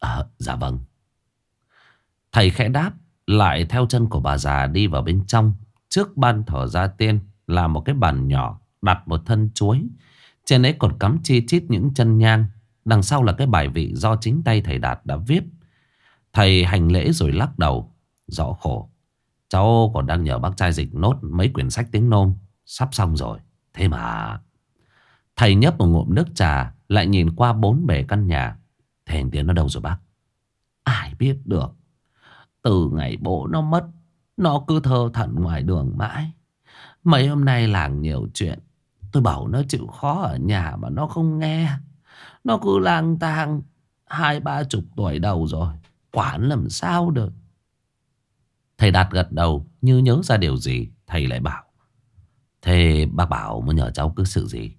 [SPEAKER 1] à, Dạ vâng Thầy khẽ đáp Lại theo chân của bà già đi vào bên trong Trước ban thờ gia tiên Là một cái bàn nhỏ Đặt một thân chuối Trên ấy còn cắm chi chít những chân nhang Đằng sau là cái bài vị do chính tay thầy Đạt đã viết Thầy hành lễ rồi lắc đầu Rõ khổ Cháu còn đang nhờ bác trai dịch nốt mấy quyển sách tiếng nôm Sắp xong rồi Thế mà Thầy nhấp một ngụm nước trà Lại nhìn qua bốn bề căn nhà Thầy tiếng nó đâu rồi bác Ai biết được Từ ngày bố nó mất Nó cứ thơ thẩn ngoài đường mãi Mấy hôm nay làng nhiều chuyện Tôi bảo nó chịu khó ở nhà mà nó không nghe Nó cứ lang thang Hai ba chục tuổi đầu rồi Quản làm sao được Thầy Đạt gật đầu như nhớ ra điều gì Thầy lại bảo Thế bác bảo muốn nhờ cháu cứ sự gì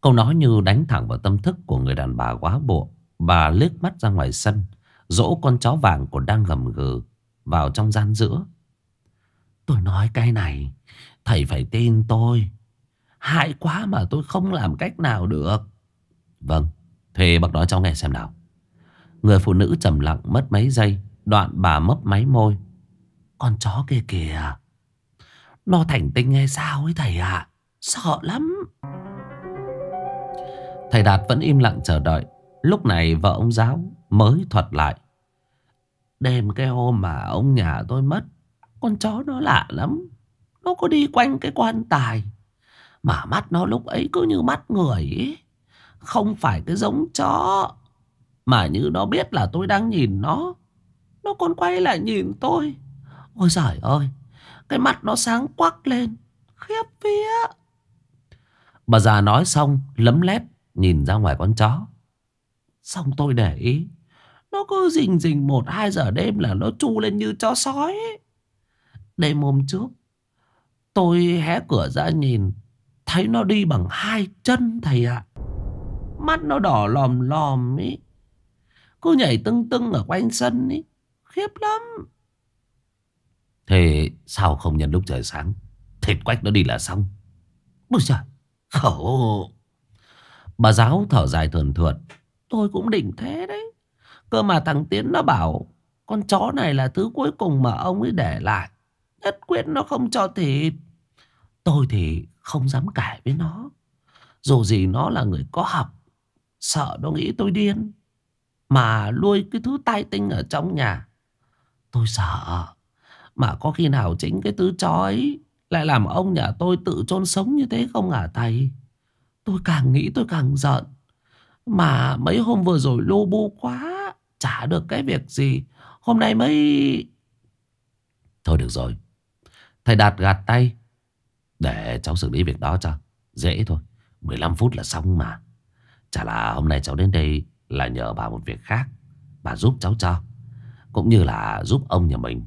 [SPEAKER 1] Câu nói như đánh thẳng vào tâm thức của người đàn bà quá bộ Bà liếc mắt ra ngoài sân Dỗ con chó vàng của đang gầm gừ Vào trong gian giữa Tôi nói cái này Thầy phải tin tôi Hại quá mà tôi không làm cách nào được Vâng Thế bác nói cháu nghe xem nào Người phụ nữ trầm lặng mất mấy giây Đoạn bà mấp máy môi con chó kia kìa Nó thành tinh hay sao ấy thầy ạ à? Sợ lắm Thầy Đạt vẫn im lặng chờ đợi Lúc này vợ ông giáo mới thuật lại Đêm cái hôm mà ông nhà tôi mất Con chó nó lạ lắm Nó có đi quanh cái quan tài Mà mắt nó lúc ấy cứ như mắt người ấy Không phải cái giống chó Mà như nó biết là tôi đang nhìn nó Nó còn quay lại nhìn tôi Ôi giời ơi Cái mặt nó sáng quắc lên Khiếp phía. Bà già nói xong lấm lét Nhìn ra ngoài con chó Xong tôi để ý Nó cứ rình rình một hai giờ đêm là nó chu lên như chó sói ấy. Đêm hôm trước Tôi hé cửa ra nhìn Thấy nó đi bằng hai chân thầy ạ Mắt nó đỏ lòm lòm ý, cứ nhảy tưng tưng ở quanh sân ấy Khiếp lắm Thế sao không nhân lúc trời sáng Thịt quách nó đi là xong Ôi trời khổ Bà giáo thở dài thườn thượt Tôi cũng định thế đấy Cơ mà thằng Tiến nó bảo Con chó này là thứ cuối cùng mà ông ấy để lại Nhất quyết nó không cho thịt Tôi thì không dám cãi với nó Dù gì nó là người có học Sợ nó nghĩ tôi điên Mà nuôi cái thứ tai tinh ở trong nhà Tôi sợ mà có khi nào chính cái tứ chó ấy lại làm ông nhà tôi tự chôn sống như thế không hả thầy? Tôi càng nghĩ tôi càng giận. Mà mấy hôm vừa rồi lô bu quá, chả được cái việc gì. Hôm nay mới... Thôi được rồi. Thầy Đạt gạt tay. Để cháu xử lý việc đó cho. Dễ thôi. 15 phút là xong mà. Chả là hôm nay cháu đến đây là nhờ bà một việc khác. Bà giúp cháu cho. Cũng như là giúp ông nhà mình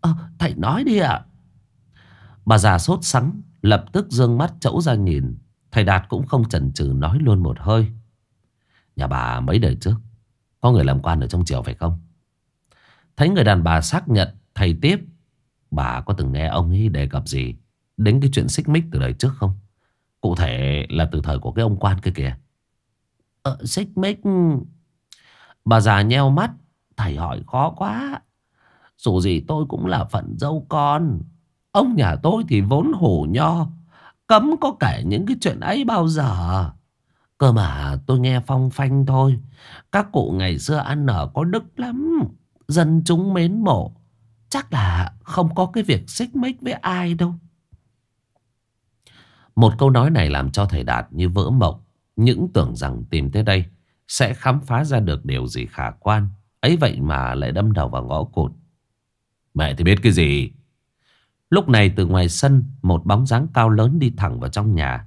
[SPEAKER 1] à, Thầy nói đi ạ Bà già sốt sắng Lập tức dương mắt chẫu ra nhìn Thầy Đạt cũng không chần chừ nói luôn một hơi Nhà bà mấy đời trước Có người làm quan ở trong triều phải không Thấy người đàn bà xác nhận Thầy tiếp Bà có từng nghe ông ấy đề cập gì Đến cái chuyện xích mích từ đời trước không Cụ thể là từ thời của cái ông quan kia kìa Ờ xích mích Bà già nheo mắt Thầy hỏi khó quá dù gì tôi cũng là phận dâu con Ông nhà tôi thì vốn hổ nho Cấm có kể những cái chuyện ấy bao giờ Cơ mà tôi nghe phong phanh thôi Các cụ ngày xưa ăn ở có đức lắm Dân chúng mến mộ Chắc là không có cái việc xích mích với ai đâu Một câu nói này làm cho thầy Đạt như vỡ mộng Những tưởng rằng tìm tới đây Sẽ khám phá ra được điều gì khả quan Ấy vậy mà lại đâm đầu vào ngõ cụt Mẹ thì biết cái gì Lúc này từ ngoài sân Một bóng dáng cao lớn đi thẳng vào trong nhà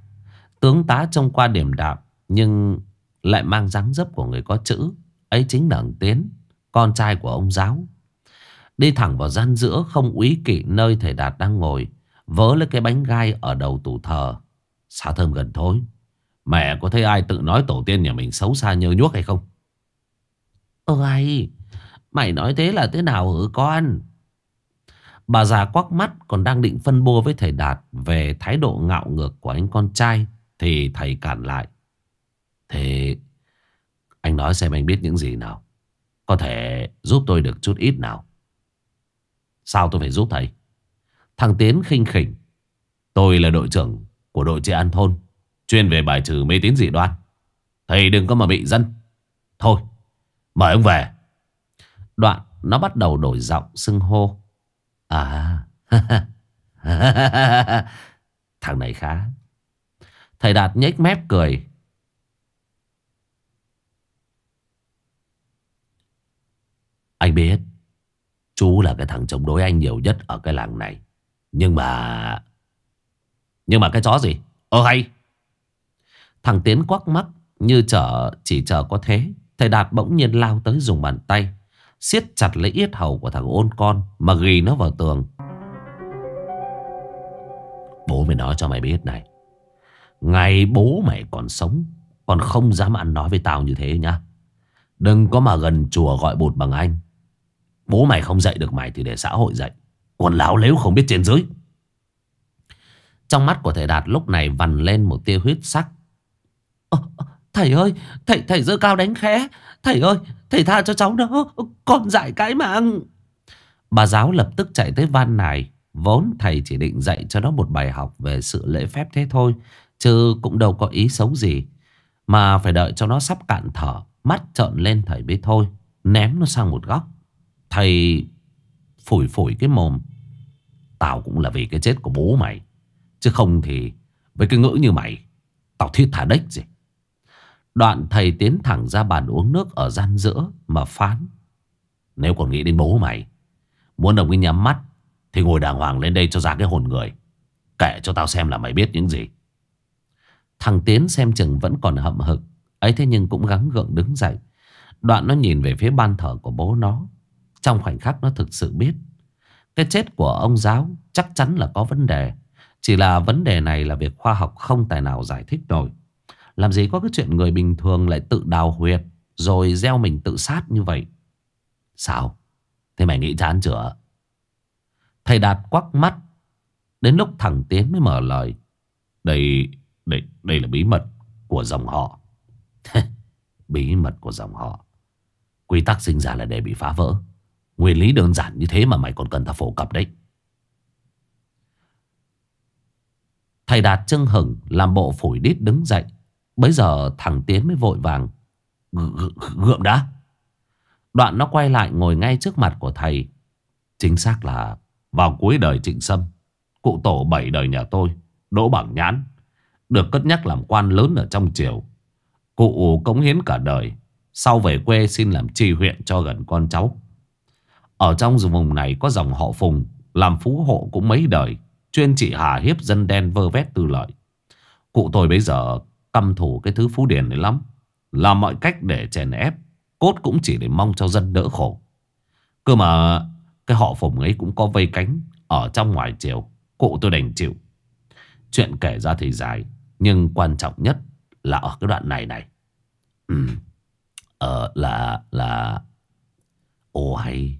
[SPEAKER 1] Tướng tá trông qua điểm đạm Nhưng lại mang dáng dấp của người có chữ Ấy chính là ông Tiến Con trai của ông giáo Đi thẳng vào gian giữa không úy kỵ Nơi thầy Đạt đang ngồi Vớ lấy cái bánh gai ở đầu tủ thờ Xả thơm gần thối Mẹ có thấy ai tự nói tổ tiên nhà mình xấu xa nhơ nhuốc hay không Ơ ai Mày nói thế là thế nào hử con Bà già quắc mắt còn đang định phân bua với thầy Đạt về thái độ ngạo ngược của anh con trai thì thầy cản lại. Thế anh nói xem anh biết những gì nào. Có thể giúp tôi được chút ít nào. Sao tôi phải giúp thầy? Thằng Tiến khinh khỉnh. Tôi là đội trưởng của đội trị an thôn. Chuyên về bài trừ mê tín dị đoan. Thầy đừng có mà bị dân. Thôi, mời ông về. Đoạn nó bắt đầu đổi giọng xưng hô. À <laughs> Thằng này khá Thầy Đạt nhếch mép cười Anh biết Chú là cái thằng chống đối anh nhiều nhất Ở cái làng này Nhưng mà Nhưng mà cái chó gì Ờ hay Thằng Tiến quắc mắt Như chờ chỉ chờ có thế Thầy Đạt bỗng nhiên lao tới dùng bàn tay siết chặt lấy yết hầu của thằng ôn con mà ghi nó vào tường. Bố mày nói cho mày biết này. Ngày bố mày còn sống, còn không dám ăn nói với tao như thế nhá. Đừng có mà gần chùa gọi bột bằng anh. Bố mày không dạy được mày thì để xã hội dạy. Còn lão lếu không biết trên dưới. Trong mắt của thầy Đạt lúc này vằn lên một tia huyết sắc. Ơ, Thầy ơi, thầy thầy giơ cao đánh khẽ. Thầy ơi, thầy tha cho cháu đó, con dạy cái mạng. Bà giáo lập tức chạy tới van này. Vốn thầy chỉ định dạy cho nó một bài học về sự lễ phép thế thôi. Chứ cũng đâu có ý xấu gì. Mà phải đợi cho nó sắp cạn thở. Mắt trợn lên thầy biết thôi. Ném nó sang một góc. Thầy phủi phủi cái mồm. Tao cũng là vì cái chết của bố mày. Chứ không thì với cái ngữ như mày. Tao thiết thả đếch gì. Đoạn thầy tiến thẳng ra bàn uống nước ở gian giữa mà phán. Nếu còn nghĩ đến bố mày, muốn đồng ý nhắm mắt thì ngồi đàng hoàng lên đây cho ra cái hồn người. Kệ cho tao xem là mày biết những gì. Thằng Tiến xem chừng vẫn còn hậm hực. Ấy thế nhưng cũng gắng gượng đứng dậy. Đoạn nó nhìn về phía ban thờ của bố nó. Trong khoảnh khắc nó thực sự biết. Cái chết của ông giáo chắc chắn là có vấn đề. Chỉ là vấn đề này là việc khoa học không tài nào giải thích nổi. Làm gì có cái chuyện người bình thường lại tự đào huyệt Rồi gieo mình tự sát như vậy Sao? Thế mày nghĩ chán chưa? Thầy Đạt quắc mắt Đến lúc thằng Tiến mới mở lời Đây, đây, đây là bí mật của dòng họ <laughs> Bí mật của dòng họ Quy tắc sinh ra là để bị phá vỡ Nguyên lý đơn giản như thế mà mày còn cần ta phổ cập đấy Thầy Đạt chưng hửng làm bộ phổi đít đứng dậy Bấy giờ thằng Tiến mới vội vàng Gượm đã Đoạn nó quay lại ngồi ngay trước mặt của thầy Chính xác là Vào cuối đời trịnh sâm Cụ tổ bảy đời nhà tôi Đỗ Bảng Nhãn Được cất nhắc làm quan lớn ở trong triều Cụ cống hiến cả đời Sau về quê xin làm tri huyện cho gần con cháu Ở trong vùng này có dòng họ Phùng Làm phú hộ cũng mấy đời Chuyên trị hà hiếp dân đen vơ vét tư lợi Cụ tôi bây giờ căm thù cái thứ Phú Điền này lắm. Làm mọi cách để chèn ép, cốt cũng chỉ để mong cho dân đỡ khổ. Cơ mà cái họ phùng ấy cũng có vây cánh ở trong ngoài chiều, cụ tôi đành chịu. Chuyện kể ra thì dài, nhưng quan trọng nhất là ở cái đoạn này này. Ừ. Ờ, là, là... Ồ hay,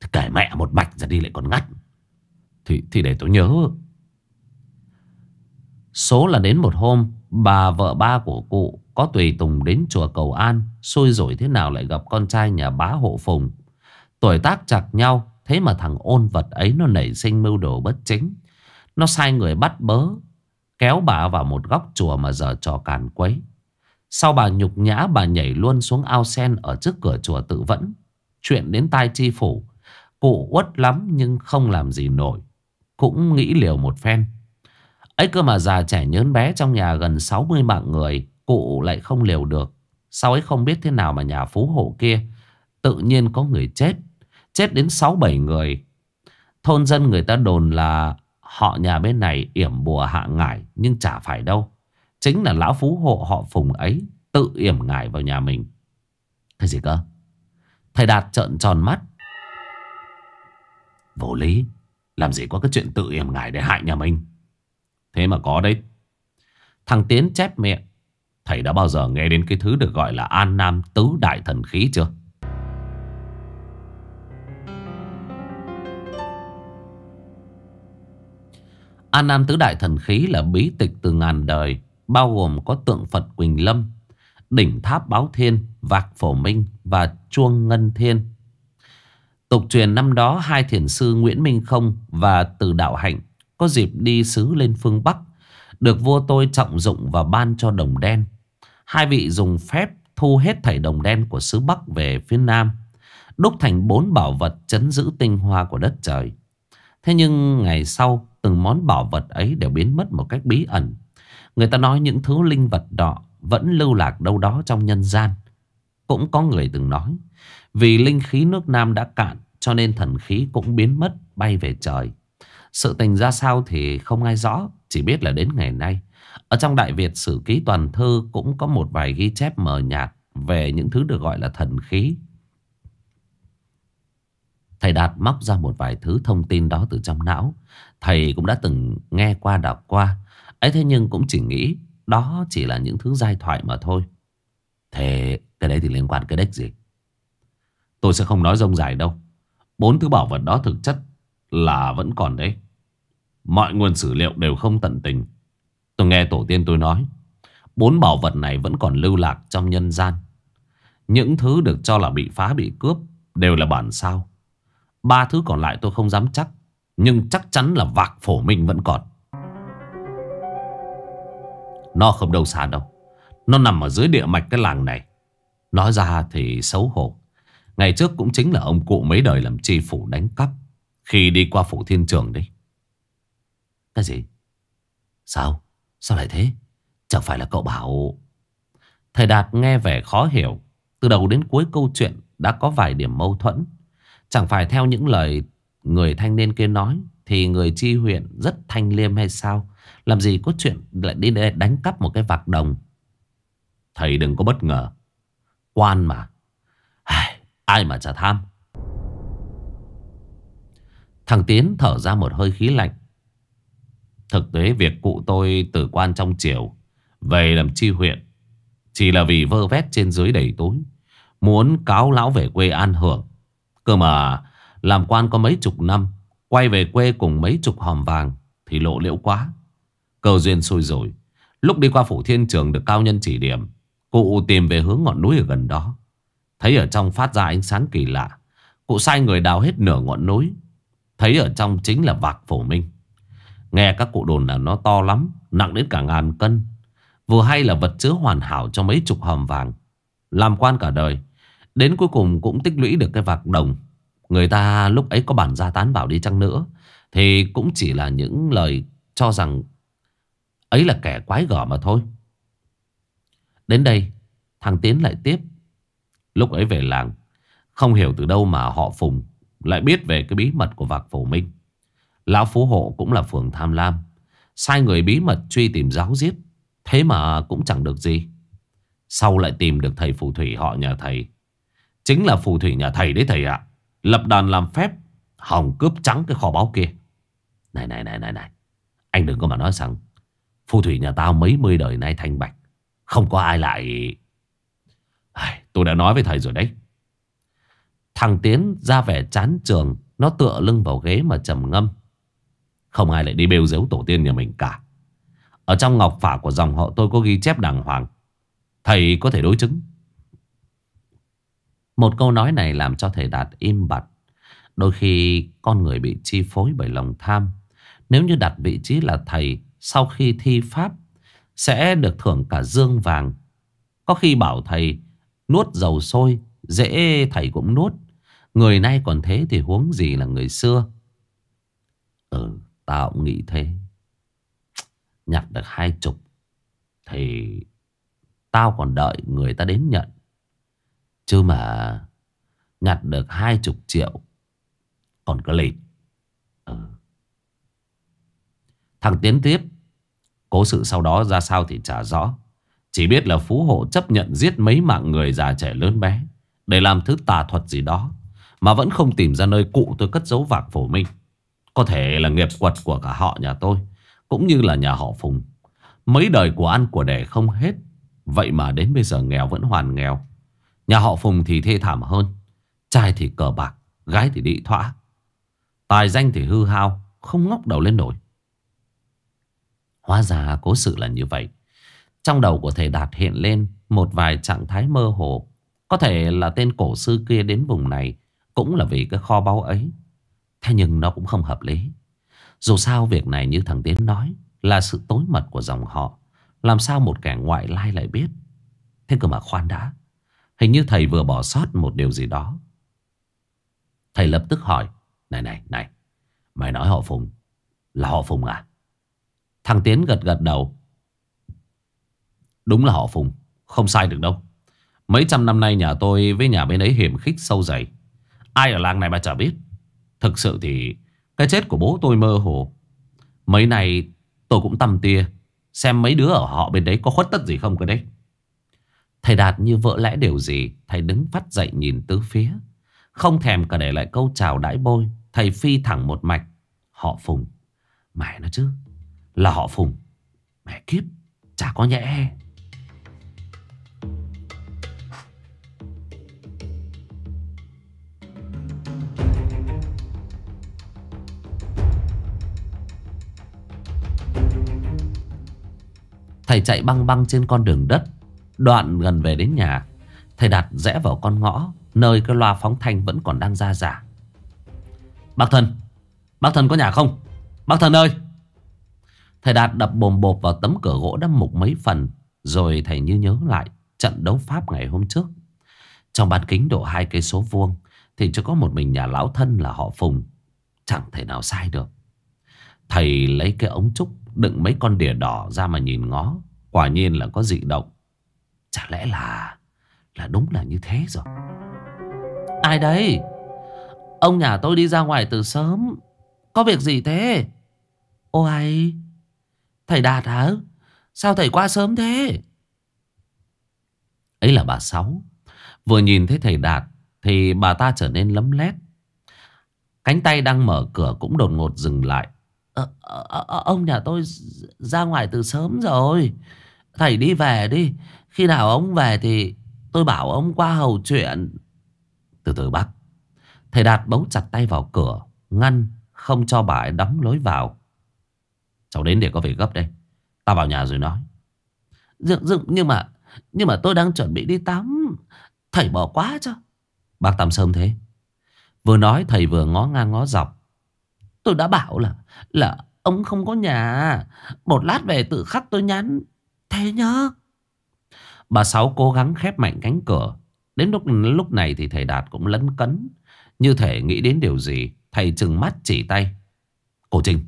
[SPEAKER 1] thì kể mẹ một mạch ra đi lại còn ngắt. Thì, thì để tôi nhớ. Số là đến một hôm, Bà vợ ba của cụ có tùy tùng đến chùa Cầu An, xui rủi thế nào lại gặp con trai nhà bá hộ phùng. Tuổi tác chặt nhau, thế mà thằng ôn vật ấy nó nảy sinh mưu đồ bất chính. Nó sai người bắt bớ, kéo bà vào một góc chùa mà giờ trò càn quấy. Sau bà nhục nhã bà nhảy luôn xuống ao sen ở trước cửa chùa tự vẫn. Chuyện đến tai chi phủ, cụ uất lắm nhưng không làm gì nổi. Cũng nghĩ liều một phen ấy cơ mà già trẻ nhớn bé trong nhà gần 60 mạng người Cụ lại không liều được Sao ấy không biết thế nào mà nhà phú hộ kia Tự nhiên có người chết Chết đến 6-7 người Thôn dân người ta đồn là Họ nhà bên này yểm bùa hạ ngải Nhưng chả phải đâu Chính là lão phú hộ họ phùng ấy Tự yểm ngải vào nhà mình Thầy gì cơ Thầy Đạt trợn tròn mắt Vô lý Làm gì có cái chuyện tự yểm ngải để hại nhà mình Thế mà có đấy. Thằng Tiến chép miệng. Thầy đã bao giờ nghe đến cái thứ được gọi là An Nam Tứ Đại Thần Khí chưa? An Nam Tứ Đại Thần Khí là bí tịch từ ngàn đời, bao gồm có tượng Phật Quỳnh Lâm, đỉnh tháp Báo Thiên, Vạc Phổ Minh và Chuông Ngân Thiên. Tục truyền năm đó hai thiền sư Nguyễn Minh Không và Từ Đạo Hạnh có dịp đi sứ lên phương Bắc Được vua tôi trọng dụng và ban cho đồng đen Hai vị dùng phép thu hết thảy đồng đen của sứ Bắc về phía Nam Đúc thành bốn bảo vật chấn giữ tinh hoa của đất trời Thế nhưng ngày sau Từng món bảo vật ấy đều biến mất một cách bí ẩn Người ta nói những thứ linh vật đó Vẫn lưu lạc đâu đó trong nhân gian Cũng có người từng nói Vì linh khí nước Nam đã cạn Cho nên thần khí cũng biến mất bay về trời sự tình ra sao thì không ai rõ, chỉ biết là đến ngày nay. Ở trong Đại Việt Sử Ký Toàn Thư cũng có một vài ghi chép mờ nhạt về những thứ được gọi là thần khí. Thầy Đạt móc ra một vài thứ thông tin đó từ trong não. Thầy cũng đã từng nghe qua đọc qua. ấy thế nhưng cũng chỉ nghĩ đó chỉ là những thứ giai thoại mà thôi. Thế cái đấy thì liên quan cái đếch gì? Tôi sẽ không nói rông dài đâu. Bốn thứ bảo vật đó thực chất là vẫn còn đấy. Mọi nguồn sử liệu đều không tận tình. Tôi nghe tổ tiên tôi nói, bốn bảo vật này vẫn còn lưu lạc trong nhân gian. Những thứ được cho là bị phá bị cướp đều là bản sao. Ba thứ còn lại tôi không dám chắc, nhưng chắc chắn là vạc phổ minh vẫn còn. Nó không đâu xa đâu. Nó nằm ở dưới địa mạch cái làng này. Nói ra thì xấu hổ. Ngày trước cũng chính là ông cụ mấy đời làm chi phủ đánh cắp. Khi đi qua phủ thiên trường đấy Cái gì? Sao? Sao lại thế? Chẳng phải là cậu bảo Thầy Đạt nghe vẻ khó hiểu Từ đầu đến cuối câu chuyện Đã có vài điểm mâu thuẫn Chẳng phải theo những lời người thanh niên kia nói Thì người chi huyện rất thanh liêm hay sao Làm gì có chuyện lại đi đánh cắp một cái vạc đồng Thầy đừng có bất ngờ Quan mà Ai mà chả tham Thằng Tiến thở ra một hơi khí lạnh. Thực tế việc cụ tôi từ quan trong triều về làm chi huyện chỉ là vì vơ vét trên dưới đầy túi. Muốn cáo lão về quê an hưởng. Cơ mà làm quan có mấy chục năm quay về quê cùng mấy chục hòm vàng thì lộ liễu quá. Cơ duyên sôi rồi. Lúc đi qua phủ thiên trường được cao nhân chỉ điểm Cụ tìm về hướng ngọn núi ở gần đó Thấy ở trong phát ra ánh sáng kỳ lạ Cụ sai người đào hết nửa ngọn núi Thấy ở trong chính là vạc phổ minh Nghe các cụ đồn là nó to lắm Nặng đến cả ngàn cân Vừa hay là vật chứa hoàn hảo cho mấy chục hòm vàng Làm quan cả đời Đến cuối cùng cũng tích lũy được cái vạc đồng Người ta lúc ấy có bản gia tán bảo đi chăng nữa Thì cũng chỉ là những lời cho rằng Ấy là kẻ quái gở mà thôi Đến đây Thằng Tiến lại tiếp Lúc ấy về làng Không hiểu từ đâu mà họ Phùng lại biết về cái bí mật của Vạc Phổ Minh Lão Phú Hộ cũng là phường tham lam Sai người bí mật truy tìm giáo giết Thế mà cũng chẳng được gì Sau lại tìm được thầy phù thủy họ nhà thầy Chính là phù thủy nhà thầy đấy thầy ạ Lập đàn làm phép hỏng cướp trắng cái kho báu kia Này này này này này Anh đừng có mà nói rằng Phù thủy nhà tao mấy mươi đời nay thanh bạch Không có ai lại Tôi đã nói với thầy rồi đấy Thằng Tiến ra vẻ chán trường Nó tựa lưng vào ghế mà trầm ngâm Không ai lại đi bêu dấu tổ tiên nhà mình cả Ở trong ngọc phả của dòng họ tôi có ghi chép đàng hoàng Thầy có thể đối chứng Một câu nói này làm cho thầy Đạt im bặt Đôi khi con người bị chi phối bởi lòng tham Nếu như đặt vị trí là thầy Sau khi thi pháp Sẽ được thưởng cả dương vàng Có khi bảo thầy Nuốt dầu sôi Dễ thầy cũng nuốt Người nay còn thế thì huống gì là người xưa Ừ tao cũng nghĩ thế Nhặt được hai chục Thì Tao còn đợi người ta đến nhận Chứ mà Nhặt được hai chục triệu Còn có lịch ừ. Thằng Tiến tiếp Cố sự sau đó ra sao thì chả rõ Chỉ biết là phú hộ chấp nhận giết mấy mạng người già trẻ lớn bé để làm thứ tà thuật gì đó Mà vẫn không tìm ra nơi cụ tôi cất giấu vạc phổ minh Có thể là nghiệp quật của cả họ nhà tôi Cũng như là nhà họ Phùng Mấy đời của ăn của đẻ không hết Vậy mà đến bây giờ nghèo vẫn hoàn nghèo Nhà họ Phùng thì thê thảm hơn Trai thì cờ bạc Gái thì đị thỏa Tài danh thì hư hao Không ngóc đầu lên nổi Hóa ra cố sự là như vậy Trong đầu của thầy Đạt hiện lên Một vài trạng thái mơ hồ có thể là tên cổ sư kia đến vùng này cũng là vì cái kho báu ấy. Thế nhưng nó cũng không hợp lý. Dù sao việc này như thằng Tiến nói là sự tối mật của dòng họ. Làm sao một kẻ ngoại lai lại biết. Thế cơ mà khoan đã. Hình như thầy vừa bỏ sót một điều gì đó. Thầy lập tức hỏi. Này này này. Mày nói họ Phùng. Là họ Phùng à? Thằng Tiến gật gật đầu. Đúng là họ Phùng. Không sai được đâu. Mấy trăm năm nay nhà tôi với nhà bên ấy hiểm khích sâu dày. Ai ở làng này mà chả biết. Thực sự thì cái chết của bố tôi mơ hồ. Mấy này tôi cũng tầm tia. Xem mấy đứa ở họ bên đấy có khuất tất gì không cơ đấy. Thầy Đạt như vợ lẽ điều gì. Thầy đứng phát dậy nhìn tứ phía. Không thèm cả để lại câu chào đãi bôi. Thầy phi thẳng một mạch. Họ Phùng. Mẹ nó chứ. Là họ Phùng. Mẹ kiếp. Chả có nhẹ Thầy chạy băng băng trên con đường đất Đoạn gần về đến nhà Thầy đặt rẽ vào con ngõ Nơi cái loa phóng thanh vẫn còn đang ra giả Bác Thần Bác Thần có nhà không Bác Thần ơi Thầy Đạt đập bồm bộp vào tấm cửa gỗ đâm mục mấy phần Rồi thầy như nhớ lại Trận đấu Pháp ngày hôm trước Trong bàn kính độ hai cây số vuông Thì chỉ có một mình nhà lão thân là họ Phùng Chẳng thể nào sai được Thầy lấy cái ống trúc đựng mấy con đỉa đỏ ra mà nhìn ngó. Quả nhiên là có dị động. Chả lẽ là... Là đúng là như thế rồi. Ai đấy? Ông nhà tôi đi ra ngoài từ sớm. Có việc gì thế? ôi Thầy Đạt hả? Sao thầy qua sớm thế? Ấy là bà Sáu. Vừa nhìn thấy thầy Đạt thì bà ta trở nên lấm lét. Cánh tay đang mở cửa cũng đột ngột dừng lại à, à, Ông nhà tôi ra ngoài từ sớm rồi Thầy đi về đi Khi nào ông về thì tôi bảo ông qua hầu chuyện Từ từ bác Thầy Đạt bấu chặt tay vào cửa Ngăn không cho bà ấy đóng lối vào Cháu đến để có việc gấp đây Tao vào nhà rồi nói Dựng dựng nhưng mà Nhưng mà tôi đang chuẩn bị đi tắm Thầy bỏ quá cho Bác tắm sớm thế Vừa nói thầy vừa ngó ngang ngó dọc Tôi đã bảo là là ông không có nhà. Một lát về tự khắc tôi nhắn. Thế nhá. Bà Sáu cố gắng khép mạnh cánh cửa. Đến lúc lúc này thì thầy Đạt cũng lấn cấn. Như thể nghĩ đến điều gì. Thầy chừng mắt chỉ tay. Cô Trinh.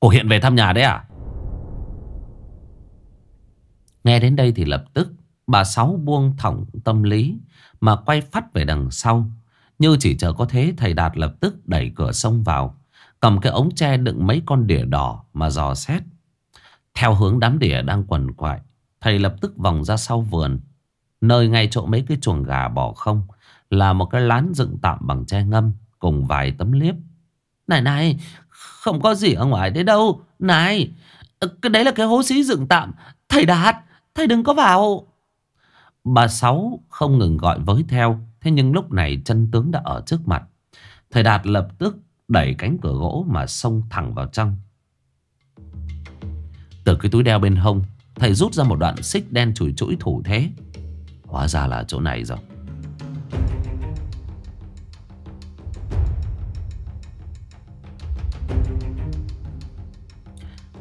[SPEAKER 1] Cô hiện về thăm nhà đấy à? Nghe đến đây thì lập tức bà Sáu buông thỏng tâm lý mà quay phát về đằng sau. Như chỉ chờ có thế thầy Đạt lập tức đẩy cửa sông vào. Cầm cái ống tre đựng mấy con đỉa đỏ mà dò xét. Theo hướng đám đỉa đang quần quại, thầy lập tức vòng ra sau vườn. Nơi ngay chỗ mấy cái chuồng gà bỏ không là một cái lán dựng tạm bằng tre ngâm cùng vài tấm liếp. Này này, không có gì ở ngoài đấy đâu. Này, cái đấy là cái hố xí dựng tạm. Thầy Đạt, thầy đừng có vào. Bà Sáu không ngừng gọi với theo Thế nhưng lúc này chân tướng đã ở trước mặt Thầy Đạt lập tức Đẩy cánh cửa gỗ mà xông thẳng vào trong Từ cái túi đeo bên hông Thầy rút ra một đoạn xích đen chùi chũi thủ thế Hóa ra là chỗ này rồi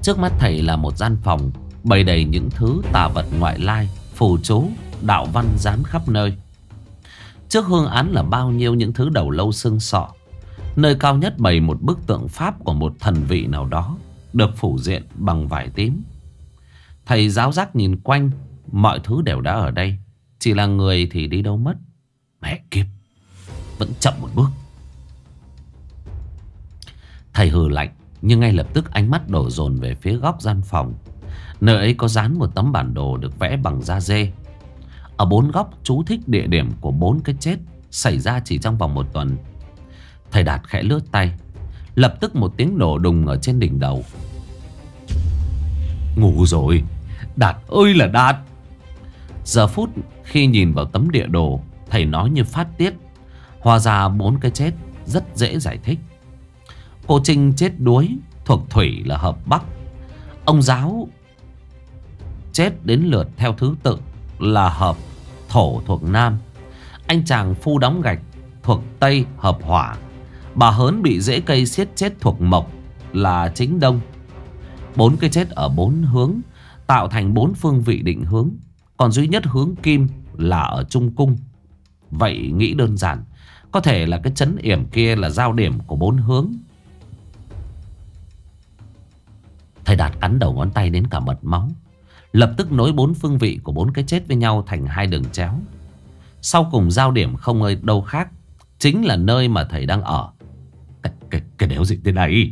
[SPEAKER 1] Trước mắt thầy là một gian phòng Bày đầy những thứ tà vật ngoại lai Phù chú, đạo văn dán khắp nơi Trước hương án là bao nhiêu những thứ đầu lâu xương sọ Nơi cao nhất bày một bức tượng Pháp của một thần vị nào đó Được phủ diện bằng vải tím Thầy giáo giác nhìn quanh Mọi thứ đều đã ở đây Chỉ là người thì đi đâu mất Mẹ kiếp Vẫn chậm một bước Thầy hừ lạnh Nhưng ngay lập tức ánh mắt đổ dồn về phía góc gian phòng Nơi ấy có dán một tấm bản đồ được vẽ bằng da dê Ở bốn góc chú thích địa điểm của bốn cái chết Xảy ra chỉ trong vòng một tuần Thầy Đạt khẽ lướt tay Lập tức một tiếng nổ đùng ở trên đỉnh đầu Ngủ rồi Đạt ơi là Đạt Giờ phút khi nhìn vào tấm địa đồ Thầy nói như phát tiết Hòa ra bốn cái chết Rất dễ giải thích Cô Trinh chết đuối Thuộc thủy là hợp bắc Ông giáo Chết đến lượt theo thứ tự Là hợp thổ thuộc nam Anh chàng phu đóng gạch Thuộc tây hợp hỏa Bà Hớn bị rễ cây xiết chết thuộc mộc là chính đông. Bốn cái chết ở bốn hướng tạo thành bốn phương vị định hướng. Còn duy nhất hướng kim là ở trung cung. Vậy nghĩ đơn giản, có thể là cái chấn yểm kia là giao điểm của bốn hướng. Thầy Đạt cắn đầu ngón tay đến cả mật máu. Lập tức nối bốn phương vị của bốn cái chết với nhau thành hai đường chéo. Sau cùng giao điểm không ơi đâu khác Chính là nơi mà thầy đang ở cái, cái, cái đéo gì thế này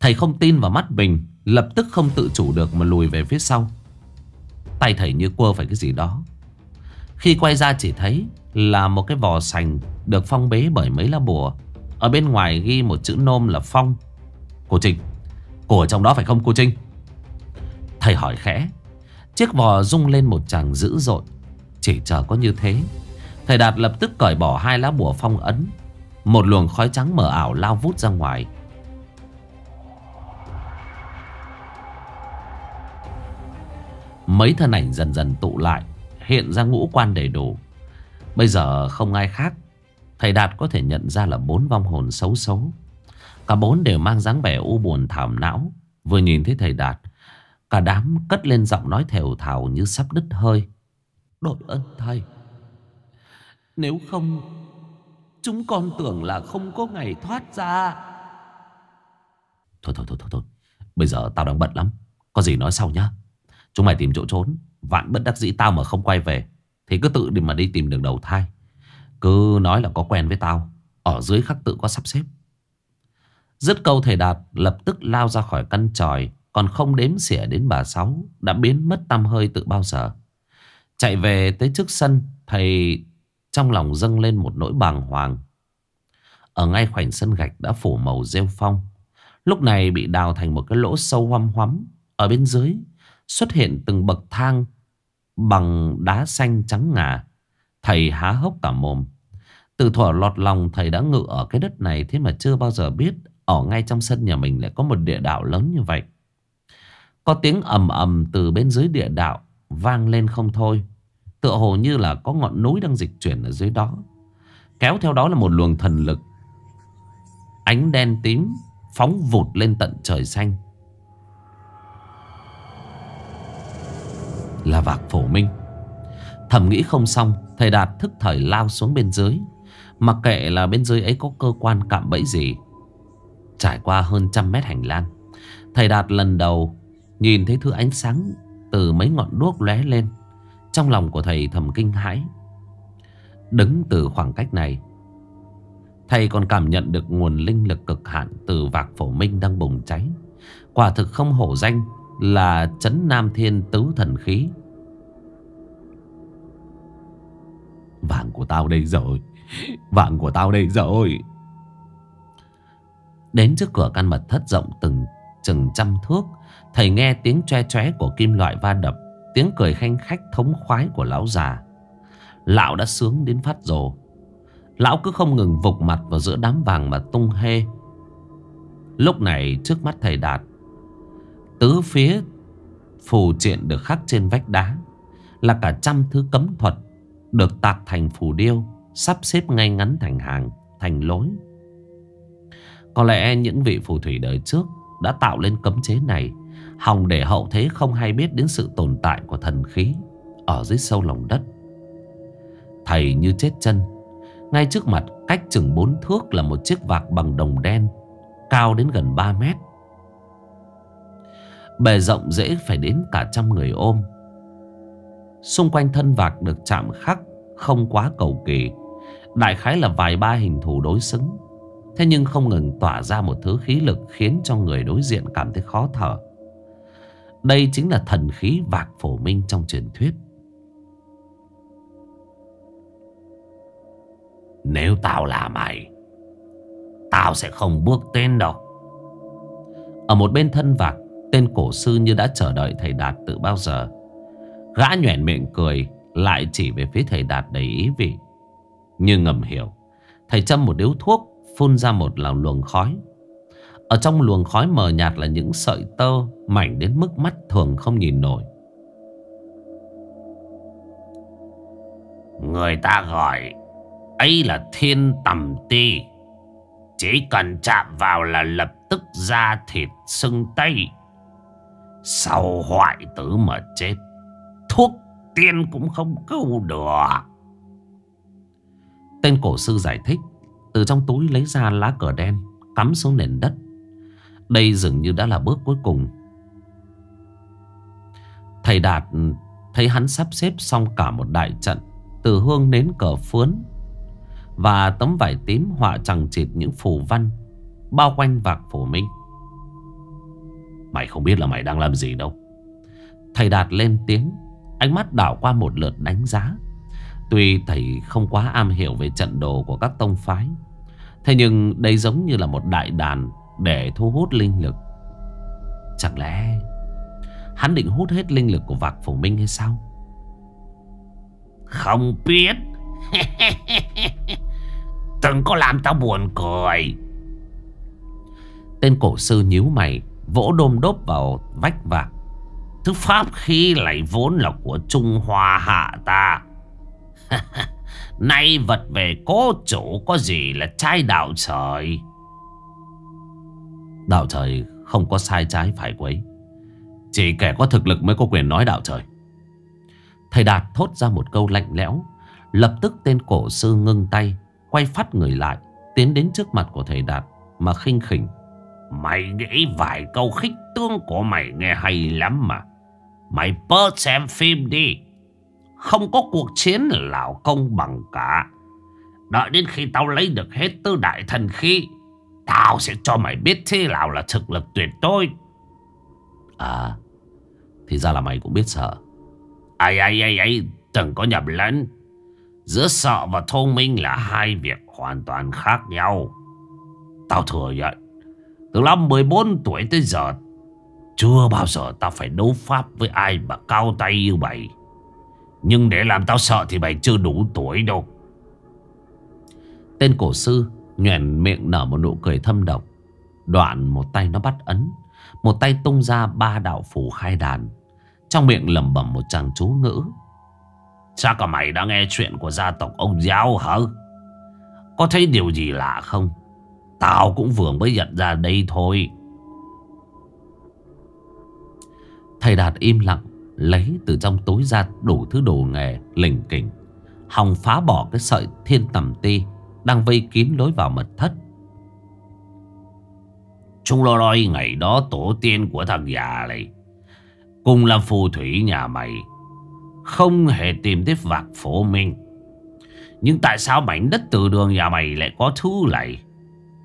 [SPEAKER 1] Thầy không tin vào mắt mình Lập tức không tự chủ được mà lùi về phía sau Tay thầy như cua phải cái gì đó Khi quay ra chỉ thấy Là một cái vò sành Được phong bế bởi mấy lá bùa Ở bên ngoài ghi một chữ nôm là phong Cô Trinh Cô ở trong đó phải không cô Trinh Thầy hỏi khẽ Chiếc vò rung lên một tràng dữ dội Chỉ chờ có như thế Thầy Đạt lập tức cởi bỏ hai lá bùa phong ấn một luồng khói trắng mờ ảo lao vút ra ngoài Mấy thân ảnh dần dần tụ lại Hiện ra ngũ quan đầy đủ Bây giờ không ai khác Thầy Đạt có thể nhận ra là bốn vong hồn xấu xấu Cả bốn đều mang dáng vẻ u buồn thảm não Vừa nhìn thấy thầy Đạt Cả đám cất lên giọng nói thều thào như sắp đứt hơi Đội ơn thầy Nếu không Chúng con tưởng là không có ngày thoát ra Thôi thôi thôi thôi, thôi. Bây giờ tao đang bận lắm Có gì nói sau nhá Chúng mày tìm chỗ trốn Vạn bất đắc dĩ tao mà không quay về Thì cứ tự đi mà đi tìm đường đầu thai Cứ nói là có quen với tao Ở dưới khắc tự có sắp xếp Dứt câu thầy Đạt lập tức lao ra khỏi căn tròi Còn không đếm xỉa đến bà Sáu Đã biến mất tăm hơi tự bao giờ Chạy về tới trước sân Thầy trong lòng dâng lên một nỗi bàng hoàng Ở ngay khoảnh sân gạch đã phủ màu rêu phong Lúc này bị đào thành một cái lỗ sâu hoăm hoắm Ở bên dưới xuất hiện từng bậc thang Bằng đá xanh trắng ngà Thầy há hốc cả mồm Từ thỏa lọt lòng thầy đã ngự ở cái đất này Thế mà chưa bao giờ biết Ở ngay trong sân nhà mình lại có một địa đạo lớn như vậy Có tiếng ầm ầm từ bên dưới địa đạo Vang lên không thôi Tựa hồ như là có ngọn núi đang dịch chuyển ở dưới đó Kéo theo đó là một luồng thần lực Ánh đen tím Phóng vụt lên tận trời xanh Là vạc phổ minh Thầm nghĩ không xong Thầy Đạt thức thời lao xuống bên dưới Mặc kệ là bên dưới ấy có cơ quan cạm bẫy gì Trải qua hơn trăm mét hành lang Thầy Đạt lần đầu Nhìn thấy thứ ánh sáng Từ mấy ngọn đuốc lóe lên trong lòng của thầy thầm kinh hãi Đứng từ khoảng cách này Thầy còn cảm nhận được nguồn linh lực cực hạn Từ vạc phổ minh đang bùng cháy Quả thực không hổ danh Là chấn nam thiên tứ thần khí Vàng của tao đây rồi Vàng của tao đây rồi Đến trước cửa căn mật thất rộng từng chừng trăm thước Thầy nghe tiếng tre tre của kim loại va đập Tiếng cười khanh khách thống khoái của lão già Lão đã sướng đến phát rồ Lão cứ không ngừng vục mặt vào giữa đám vàng mà tung hê Lúc này trước mắt thầy Đạt Tứ phía phù triện được khắc trên vách đá Là cả trăm thứ cấm thuật Được tạc thành phù điêu Sắp xếp ngay ngắn thành hàng, thành lối Có lẽ những vị phù thủy đời trước Đã tạo lên cấm chế này hòng để hậu thế không hay biết đến sự tồn tại của thần khí ở dưới sâu lòng đất. Thầy như chết chân, ngay trước mặt cách chừng bốn thước là một chiếc vạc bằng đồng đen, cao đến gần 3 mét. Bề rộng dễ phải đến cả trăm người ôm. Xung quanh thân vạc được chạm khắc không quá cầu kỳ, đại khái là vài ba hình thù đối xứng. Thế nhưng không ngừng tỏa ra một thứ khí lực khiến cho người đối diện cảm thấy khó thở. Đây chính là thần khí vạc phổ minh trong truyền thuyết. Nếu tao là mày, tao sẽ không bước tên đâu. Ở một bên thân vạc, tên cổ sư như đã chờ đợi thầy Đạt từ bao giờ. Gã nhoẻn miệng cười, lại chỉ về phía thầy Đạt đầy ý vị. Như ngầm hiểu, thầy châm một điếu thuốc, phun ra một làn luồng khói ở trong luồng khói mờ nhạt là những sợi tơ mảnh đến mức mắt thường không nhìn nổi. Người ta gọi ấy là thiên tầm ti. Chỉ cần chạm vào là lập tức ra thịt sưng tay, Sau hoại tử mà chết. Thuốc tiên cũng không cứu được. Tên cổ sư giải thích. Từ trong túi lấy ra lá cờ đen cắm xuống nền đất đây dường như đã là bước cuối cùng. Thầy Đạt thấy hắn sắp xếp xong cả một đại trận từ hương đến cờ phướn và tấm vải tím họa chẳng chịt những phù văn bao quanh vạc phủ minh. Mày không biết là mày đang làm gì đâu. Thầy Đạt lên tiếng, ánh mắt đảo qua một lượt đánh giá. Tuy thầy không quá am hiểu về trận đồ của các tông phái, thế nhưng đây giống như là một đại đàn để thu hút linh lực. Chẳng lẽ hắn định hút hết linh lực của Vạc Phổ Minh hay sao? Không biết. <laughs> Từng có làm tao buồn cười. Tên cổ sư nhíu mày, vỗ đôm đốp vào vách vạc. Thức pháp khí lại vốn là của Trung Hoa hạ ta. <laughs> Nay vật về cố chủ có gì là trai đạo trời. Đạo trời không có sai trái phải quấy Chỉ kẻ có thực lực mới có quyền nói đạo trời Thầy Đạt thốt ra một câu lạnh lẽo Lập tức tên cổ sư ngưng tay Quay phát người lại Tiến đến trước mặt của thầy Đạt Mà khinh khỉnh Mày nghĩ vài câu khích tương của mày nghe hay lắm mà Mày bớt xem phim đi Không có cuộc chiến lão công bằng cả Đợi đến khi tao lấy được hết tư đại thần khí Tao sẽ cho mày biết thế nào là thực lực tuyệt đối À Thì ra là mày cũng biết sợ ai ai ai ây Đừng có nhập lẫn Giữa sợ và thông minh là hai việc hoàn toàn khác nhau Tao thừa nhận Từ năm 14 tuổi tới giờ Chưa bao giờ tao phải đấu pháp với ai mà cao tay như mày Nhưng để làm tao sợ thì mày chưa đủ tuổi đâu Tên cổ sư Nhoẻn miệng nở một nụ cười thâm độc Đoạn một tay nó bắt ấn Một tay tung ra ba đạo phủ khai đàn Trong miệng lẩm bẩm một chàng chú ngữ Sao cả mày đã nghe chuyện của gia tộc ông giáo hả? Có thấy điều gì lạ không? Tao cũng vừa mới nhận ra đây thôi Thầy Đạt im lặng Lấy từ trong túi ra đủ thứ đồ nghề Lình kỉnh Hòng phá bỏ cái sợi thiên tầm ti đang vây kín lối vào mật thất. Chúng lo nói ngày đó tổ tiên của thằng già này cùng là phù thủy nhà mày không hề tìm thấy vạc phổ minh. Nhưng tại sao mảnh đất từ đường nhà mày lại có thứ này?